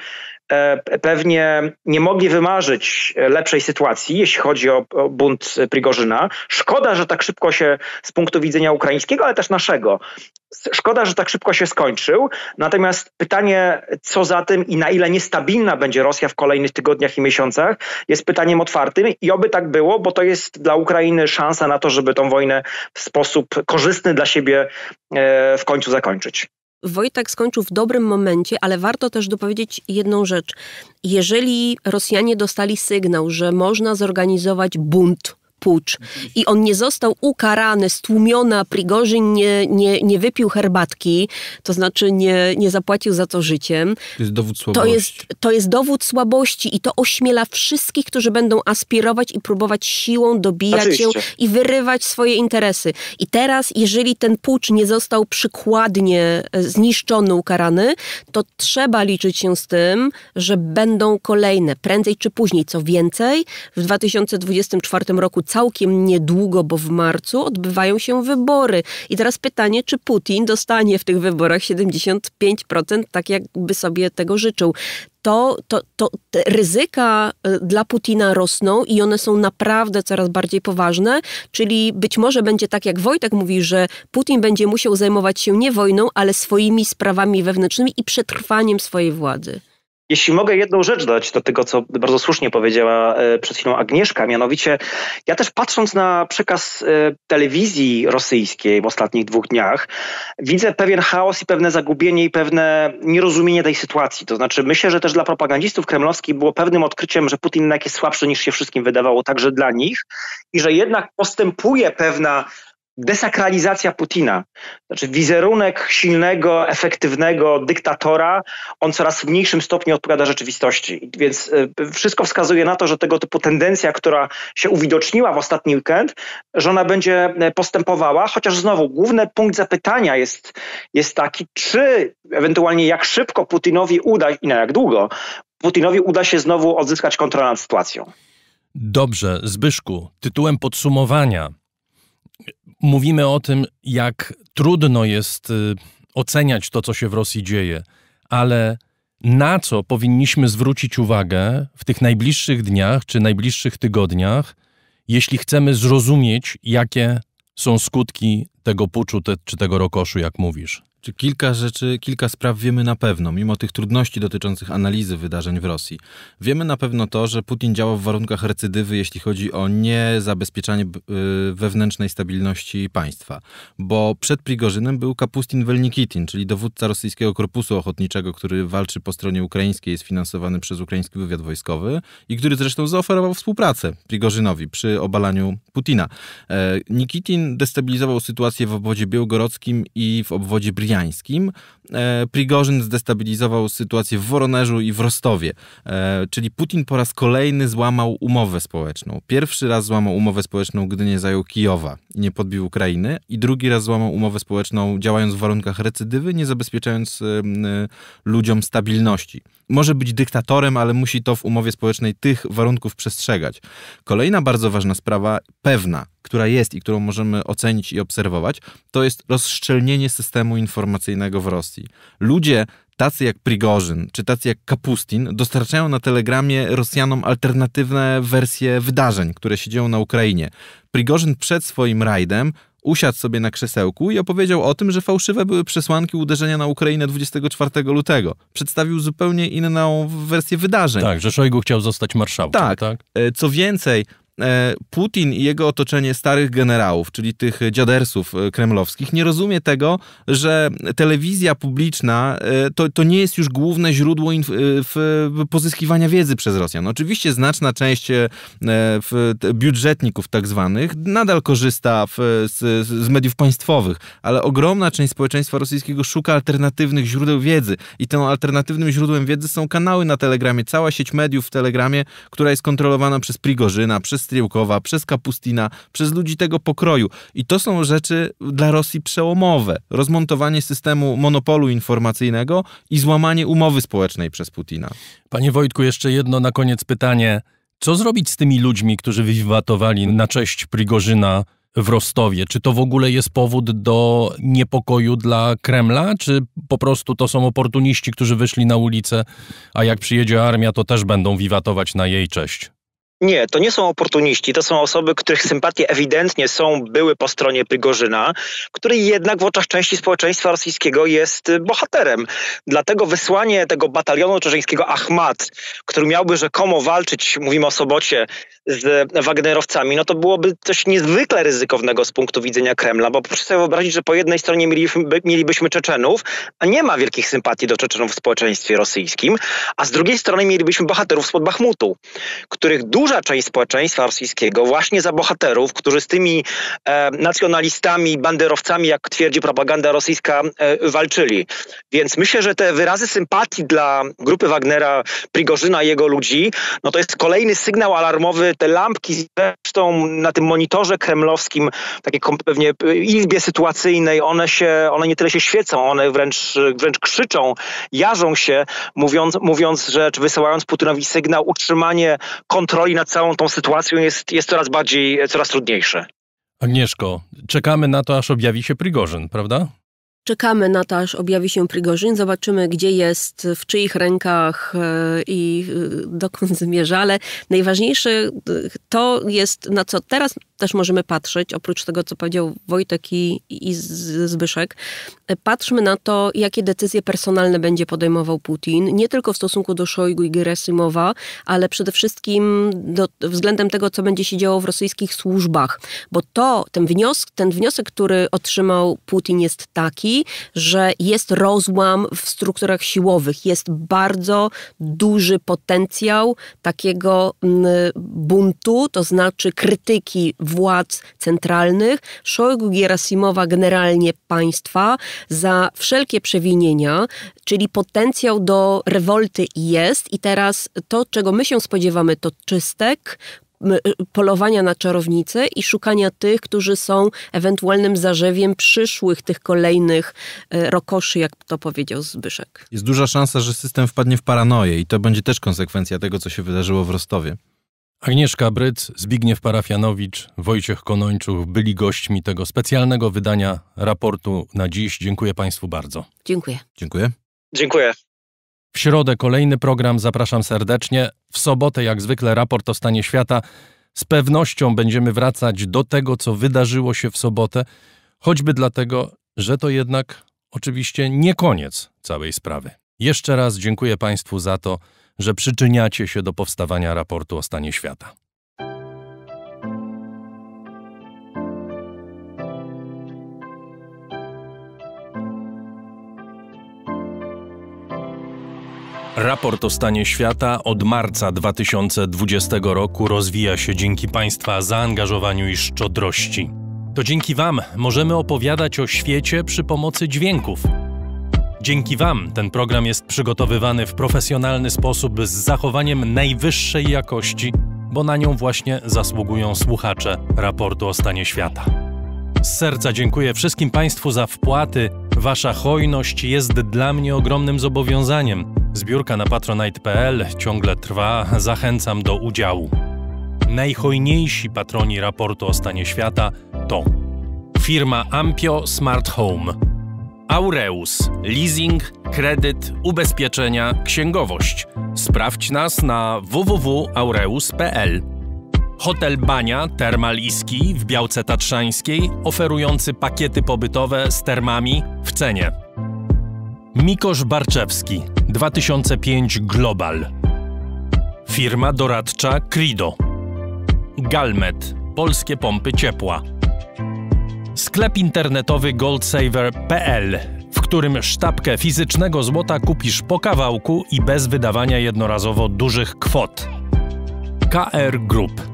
E, pewnie nie mogli wymarzyć e, lepszej sytuacji, jeśli chodzi o, bunt Prigorzyna. Szkoda, że tak szybko się z punktu widzenia ukraińskiego, ale też naszego, Szkoda, że tak szybko się skończył. Natomiast pytanie, co za tym i na ile niestabilna będzie Rosja w kolejnych tygodniach i miesiącach, jest pytaniem otwartym i oby tak było, bo to jest dla Ukrainy szansa na to, żeby tą wojnę w sposób korzystny dla siebie e, w końcu zakończyć. Wojtek skończył w dobrym momencie, ale warto też dopowiedzieć jedną rzecz. Jeżeli Rosjanie dostali sygnał, że można zorganizować bunt pucz i on nie został ukarany, stłumiony, a Prigorzyń nie, nie, nie wypił herbatki, to znaczy nie, nie zapłacił za to życiem. To jest dowód słabości. To jest, to jest dowód słabości i to ośmiela wszystkich, którzy będą aspirować i próbować siłą dobijać Oczywiście. się i wyrywać swoje interesy. I teraz, jeżeli ten pucz nie został przykładnie e, zniszczony, ukarany, to trzeba liczyć się z tym, że będą kolejne, prędzej czy później. Co więcej, w 2024 roku całkiem niedługo, bo w marcu odbywają się wybory. I teraz pytanie, czy Putin dostanie w tych wyborach 75%, tak jakby sobie tego życzył to, to, to ryzyka e, dla Putina rosną i one są naprawdę coraz bardziej poważne, czyli być może będzie tak, jak Wojtek mówi, że Putin będzie musiał zajmować się nie wojną, ale swoimi sprawami wewnętrznymi i przetrwaniem swojej władzy. Jeśli mogę jedną rzecz dodać do tego, co bardzo słusznie powiedziała e, przed chwilą Agnieszka, mianowicie ja też patrząc na przekaz e, telewizji rosyjskiej w ostatnich dwóch dniach, widzę pewien chaos i pewne zagubienie i pewne nierozumienie tej sytuacji. To znaczy myślę, że też dla propagandistów kremlowskich było pewnym odkryciem, że Putin jednak jest słabszy niż się wszystkim wydawało, także dla nich i że jednak postępuje pewna desakralizacja Putina. Znaczy wizerunek silnego, efektywnego dyktatora, on coraz w mniejszym stopniu odpowiada rzeczywistości. Więc y, wszystko wskazuje na to, że tego typu tendencja, która się uwidoczniła w ostatni weekend, że ona będzie y, postępowała, chociaż znowu główny punkt zapytania jest, jest taki, czy ewentualnie jak szybko Putinowi uda, i na jak długo, Putinowi uda się znowu odzyskać kontrolę nad sytuacją. Dobrze, Zbyszku, tytułem podsumowania mówimy o tym, jak trudno jest y, oceniać to, co się w Rosji dzieje, ale na co powinniśmy zwrócić uwagę w tych najbliższych dniach czy najbliższych tygodniach, jeśli chcemy zrozumieć, jakie są skutki tego puczu te, czy tego rokoszu, jak mówisz? Czy kilka rzeczy, kilka spraw wiemy na pewno, mimo tych trudności dotyczących analizy wydarzeń w Rosji? Wiemy na pewno to, że Putin działa w warunkach recydywy, jeśli chodzi o niezabezpieczanie y, wewnętrznej stabilności państwa. Bo przed Prigorzynem był Kapustin Welnikitin, czyli dowódca rosyjskiego korpusu ochotniczego, który walczy po stronie ukraińskiej, jest finansowany przez ukraiński wywiad wojskowy i który zresztą zaoferował współpracę Prigorzynowi przy obalaniu Putina. E, Nikitin destabilizował sytuację w obwodzie białgorockim i w obwodzie Brianskim słowiańskim. E, Prigorzyn zdestabilizował sytuację w Woronerzu i w Rostowie, e, czyli Putin po raz kolejny złamał umowę społeczną. Pierwszy raz złamał umowę społeczną, gdy nie zajął Kijowa i nie podbił Ukrainy, i drugi raz złamał umowę społeczną, działając w warunkach recydywy, nie zabezpieczając e, ludziom stabilności może być dyktatorem, ale musi to w umowie społecznej tych warunków przestrzegać. Kolejna bardzo ważna sprawa, pewna, która jest i którą możemy ocenić i obserwować, to jest rozszczelnienie systemu informacyjnego w Rosji. Ludzie tacy jak Prigorzyn czy tacy jak Kapustin dostarczają na Telegramie Rosjanom alternatywne wersje wydarzeń, które się dzieją na Ukrainie. Prigorzyn przed swoim rajdem usiadł sobie na krzesełku i opowiedział o tym, że fałszywe były przesłanki uderzenia na Ukrainę 24 lutego. Przedstawił zupełnie inną wersję wydarzeń. Tak, że Szojgu chciał zostać marszałkiem. Tak. tak. E, co więcej, E, Putin i jego otoczenie starych generałów, czyli tych dziadersów e, kremlowskich, nie rozumie tego, że telewizja publiczna e, to, to nie jest już główne źródło pozyskiwania wiedzy przez Rosjan. Oczywiście znaczna część budżetników tak zwanych nadal korzysta w, z, z mediów państwowych, ale ogromna część społeczeństwa rosyjskiego szuka alternatywnych źródeł wiedzy i tym alternatywnym źródłem wiedzy są kanały na Telegramie, cała sieć mediów w Telegramie, która jest kontrolowana przez Prigorzyna, przez Strzałkowa, przez Kapustina, przez ludzi tego pokroju. I to są rzeczy dla Rosji przełomowe. Rozmontowanie systemu monopolu informacyjnego i złamanie umowy społecznej przez Putina. Panie Wojtku, jeszcze jedno na koniec pytanie. Co zrobić z tymi ludźmi, którzy wywiwatowali na cześć Prigorzyna w Rostowie? Czy to w ogóle jest powód do niepokoju dla Kremla, czy po prostu to są oportuniści, którzy wyszli na ulicę, a jak przyjedzie armia, to też będą wiwatować na jej cześć? Nie, to nie są oportuniści, to są osoby, których sympatie ewidentnie są były po stronie Prigorzyna, który jednak w oczach części społeczeństwa rosyjskiego jest y, bohaterem. Dlatego wysłanie tego batalionu czerzyńskiego Ahmad, który miałby rzekomo walczyć, mówimy o Sobocie, z Wagnerowcami, no to byłoby coś niezwykle ryzykownego z punktu widzenia Kremla, bo proszę sobie wyobrazić, że po jednej stronie mieliby, mielibyśmy Czeczenów, a nie ma wielkich sympatii do Czeczenów w społeczeństwie rosyjskim, a z drugiej strony mielibyśmy bohaterów spod Bachmutu, których dużo duża część społeczeństwa rosyjskiego właśnie za bohaterów, którzy z tymi e, nacjonalistami, banderowcami, jak twierdzi propaganda rosyjska, e, walczyli. Więc myślę, że te wyrazy sympatii dla grupy Wagnera, Prigorzyna i jego ludzi, no to jest kolejny sygnał alarmowy. Te lampki zresztą na tym monitorze kremlowskim, takiej pewnie e, izbie sytuacyjnej, one się, one nie tyle się świecą, one wręcz, wręcz krzyczą, jarzą się, mówiąc, mówiąc rzecz, wysyłając Putinowi sygnał utrzymanie kontroli i nad całą tą sytuacją jest, jest coraz bardziej, coraz trudniejsze. Agnieszko, czekamy na to, aż objawi się Prigorzyn, prawda? Czekamy na to, aż objawi się Prigorzyń, zobaczymy gdzie jest, w czyich rękach e, i e, dokąd zmierza, ale najważniejsze e, to jest, na co teraz też możemy patrzeć, oprócz tego, co powiedział Wojtek i, i Zbyszek, patrzmy na to, jakie decyzje personalne będzie podejmował Putin, nie tylko w stosunku do Szojgu i Geresymowa, ale przede wszystkim do, względem tego, co będzie się działo w rosyjskich służbach, bo to, ten, wniosek, ten wniosek, który otrzymał Putin jest taki, że jest rozłam w strukturach siłowych, jest bardzo duży potencjał takiego mm, buntu, to znaczy krytyki władz centralnych, Szojgu Gierasimowa generalnie państwa za wszelkie przewinienia, czyli potencjał do rewolty jest i teraz to, czego my się spodziewamy, to czystek, Y, polowania na czarownice i szukania tych, którzy są ewentualnym zarzewiem przyszłych, tych kolejnych y, rokoszy, jak to powiedział Zbyszek. Jest duża szansa, że system wpadnie w paranoję i to będzie też konsekwencja tego, co się wydarzyło w Rostowie. Agnieszka Bryc, Zbigniew Parafianowicz, Wojciech Konończuk byli gośćmi tego specjalnego wydania raportu na dziś. Dziękuję Państwu bardzo. Dziękuję. Dziękuję. Dziękuję. W środę kolejny program, zapraszam serdecznie. W sobotę, jak zwykle, raport o stanie świata. Z pewnością będziemy wracać do tego, co wydarzyło się w sobotę, choćby dlatego, że to jednak oczywiście nie koniec całej sprawy. Jeszcze raz dziękuję Państwu za to, że przyczyniacie się do powstawania raportu o stanie świata. Raport o stanie świata od marca 2020 roku rozwija się dzięki Państwa zaangażowaniu i szczodrości. To dzięki Wam możemy opowiadać o świecie przy pomocy dźwięków. Dzięki Wam ten program jest przygotowywany w profesjonalny sposób z zachowaniem najwyższej jakości, bo na nią właśnie zasługują słuchacze raportu o stanie świata. Z serca dziękuję wszystkim Państwu za wpłaty. Wasza hojność jest dla mnie ogromnym zobowiązaniem. Zbiórka na patronite.pl ciągle trwa, zachęcam do udziału. Najhojniejsi patroni raportu o stanie świata to firma Ampio Smart Home, Aureus, leasing, kredyt, ubezpieczenia, księgowość. Sprawdź nas na www.aureus.pl. Hotel Bania Termaliski w Białce Tatrzańskiej, oferujący pakiety pobytowe z termami w cenie. Mikosz Barczewski 2005 Global Firma doradcza Crido Galmet Polskie pompy ciepła Sklep internetowy goldsaver.pl w którym sztabkę fizycznego złota kupisz po kawałku i bez wydawania jednorazowo dużych kwot. KR Group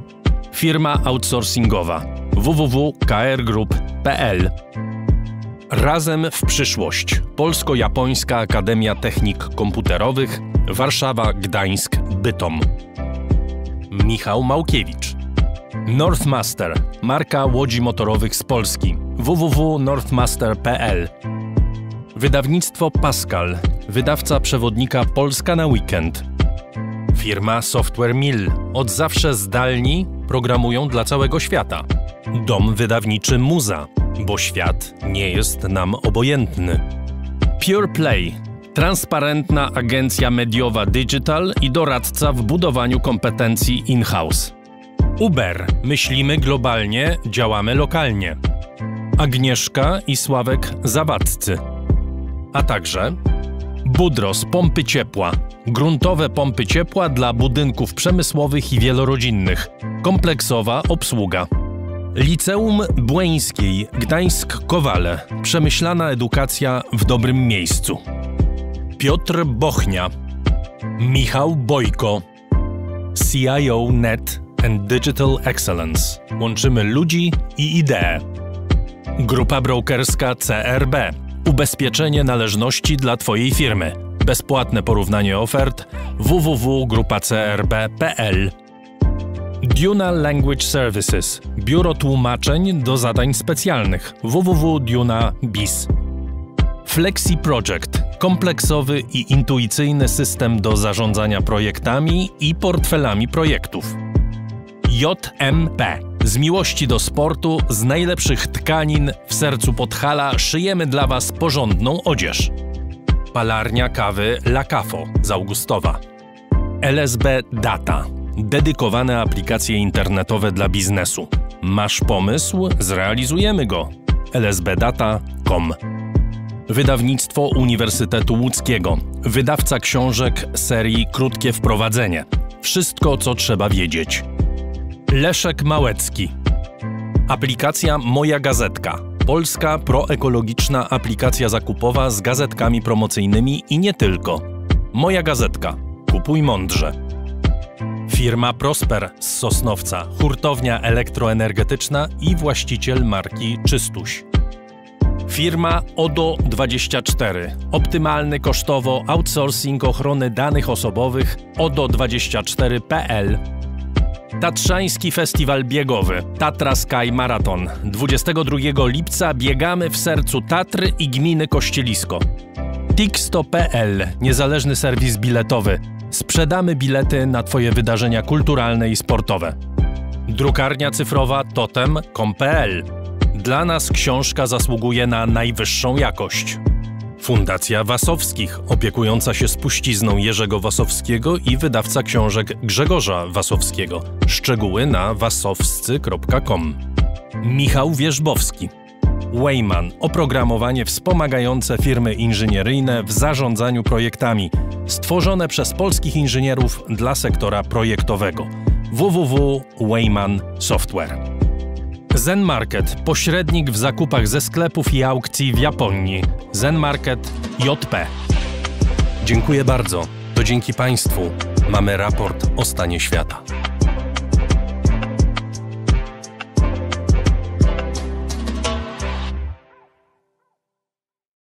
firma outsourcingowa www.krgroup.pl. Razem w przyszłość. Polsko-Japońska Akademia Technik Komputerowych, Warszawa, Gdańsk, Bytom. Michał Małkiewicz. Northmaster, marka łodzi motorowych z Polski. www.northmaster.pl. Wydawnictwo Pascal, wydawca przewodnika Polska na weekend Firma Software Mill. Od zawsze zdalni programują dla całego świata. Dom wydawniczy Muza, bo świat nie jest nam obojętny. Pure Play. Transparentna agencja mediowa digital i doradca w budowaniu kompetencji in-house. Uber. Myślimy globalnie, działamy lokalnie. Agnieszka i Sławek Zawadcy. A także Budros Pompy Ciepła, gruntowe pompy ciepła dla budynków przemysłowych i wielorodzinnych, kompleksowa obsługa. Liceum Błeńskiej Gdańsk-Kowale. Przemyślana edukacja w dobrym miejscu. Piotr Bochnia. Michał Bojko. CIO Net and Digital Excellence. Łączymy ludzi i idee. Grupa brokerska CRB. Ubezpieczenie należności dla Twojej firmy bezpłatne porównanie ofert www.grupacrb.pl. Duna Language Services Biuro tłumaczeń do zadań specjalnych www.duna.biz. Flexi Project kompleksowy i intuicyjny system do zarządzania projektami i portfelami projektów. JMP z miłości do sportu, z najlepszych tkanin w sercu Podhala szyjemy dla Was porządną odzież palarnia kawy La Cafo z Augustowa. LSB Data dedykowane aplikacje internetowe dla biznesu. Masz pomysł? Zrealizujemy go. lsbdata.com Wydawnictwo Uniwersytetu Łódzkiego. Wydawca książek serii Krótkie Wprowadzenie. Wszystko, co trzeba wiedzieć. Leszek Małecki. Aplikacja Moja Gazetka Polska proekologiczna aplikacja zakupowa z gazetkami promocyjnymi i nie tylko. Moja gazetka. Kupuj mądrze. Firma Prosper z Sosnowca, hurtownia elektroenergetyczna i właściciel marki Czystuś. Firma ODO24. Optymalny kosztowo outsourcing ochrony danych osobowych ODO24.pl Tatrzański Festiwal Biegowy Tatra Sky Marathon 22 lipca biegamy w sercu Tatry i gminy Kościelisko. Tixto.pl niezależny serwis biletowy. Sprzedamy bilety na Twoje wydarzenia kulturalne i sportowe. Drukarnia cyfrowa totem.com.pl Dla nas książka zasługuje na najwyższą jakość. Fundacja Wasowskich, opiekująca się spuścizną Jerzego Wasowskiego i wydawca książek Grzegorza Wasowskiego. Szczegóły na wasowscy.com. Michał Wierzbowski. Wayman oprogramowanie wspomagające firmy inżynieryjne w zarządzaniu projektami, stworzone przez polskich inżynierów dla sektora projektowego. www.wayman.software. Zen Market, pośrednik w zakupach ze sklepów i aukcji w Japonii. Zen Market JP. Dziękuję bardzo. To dzięki Państwu mamy raport o stanie świata.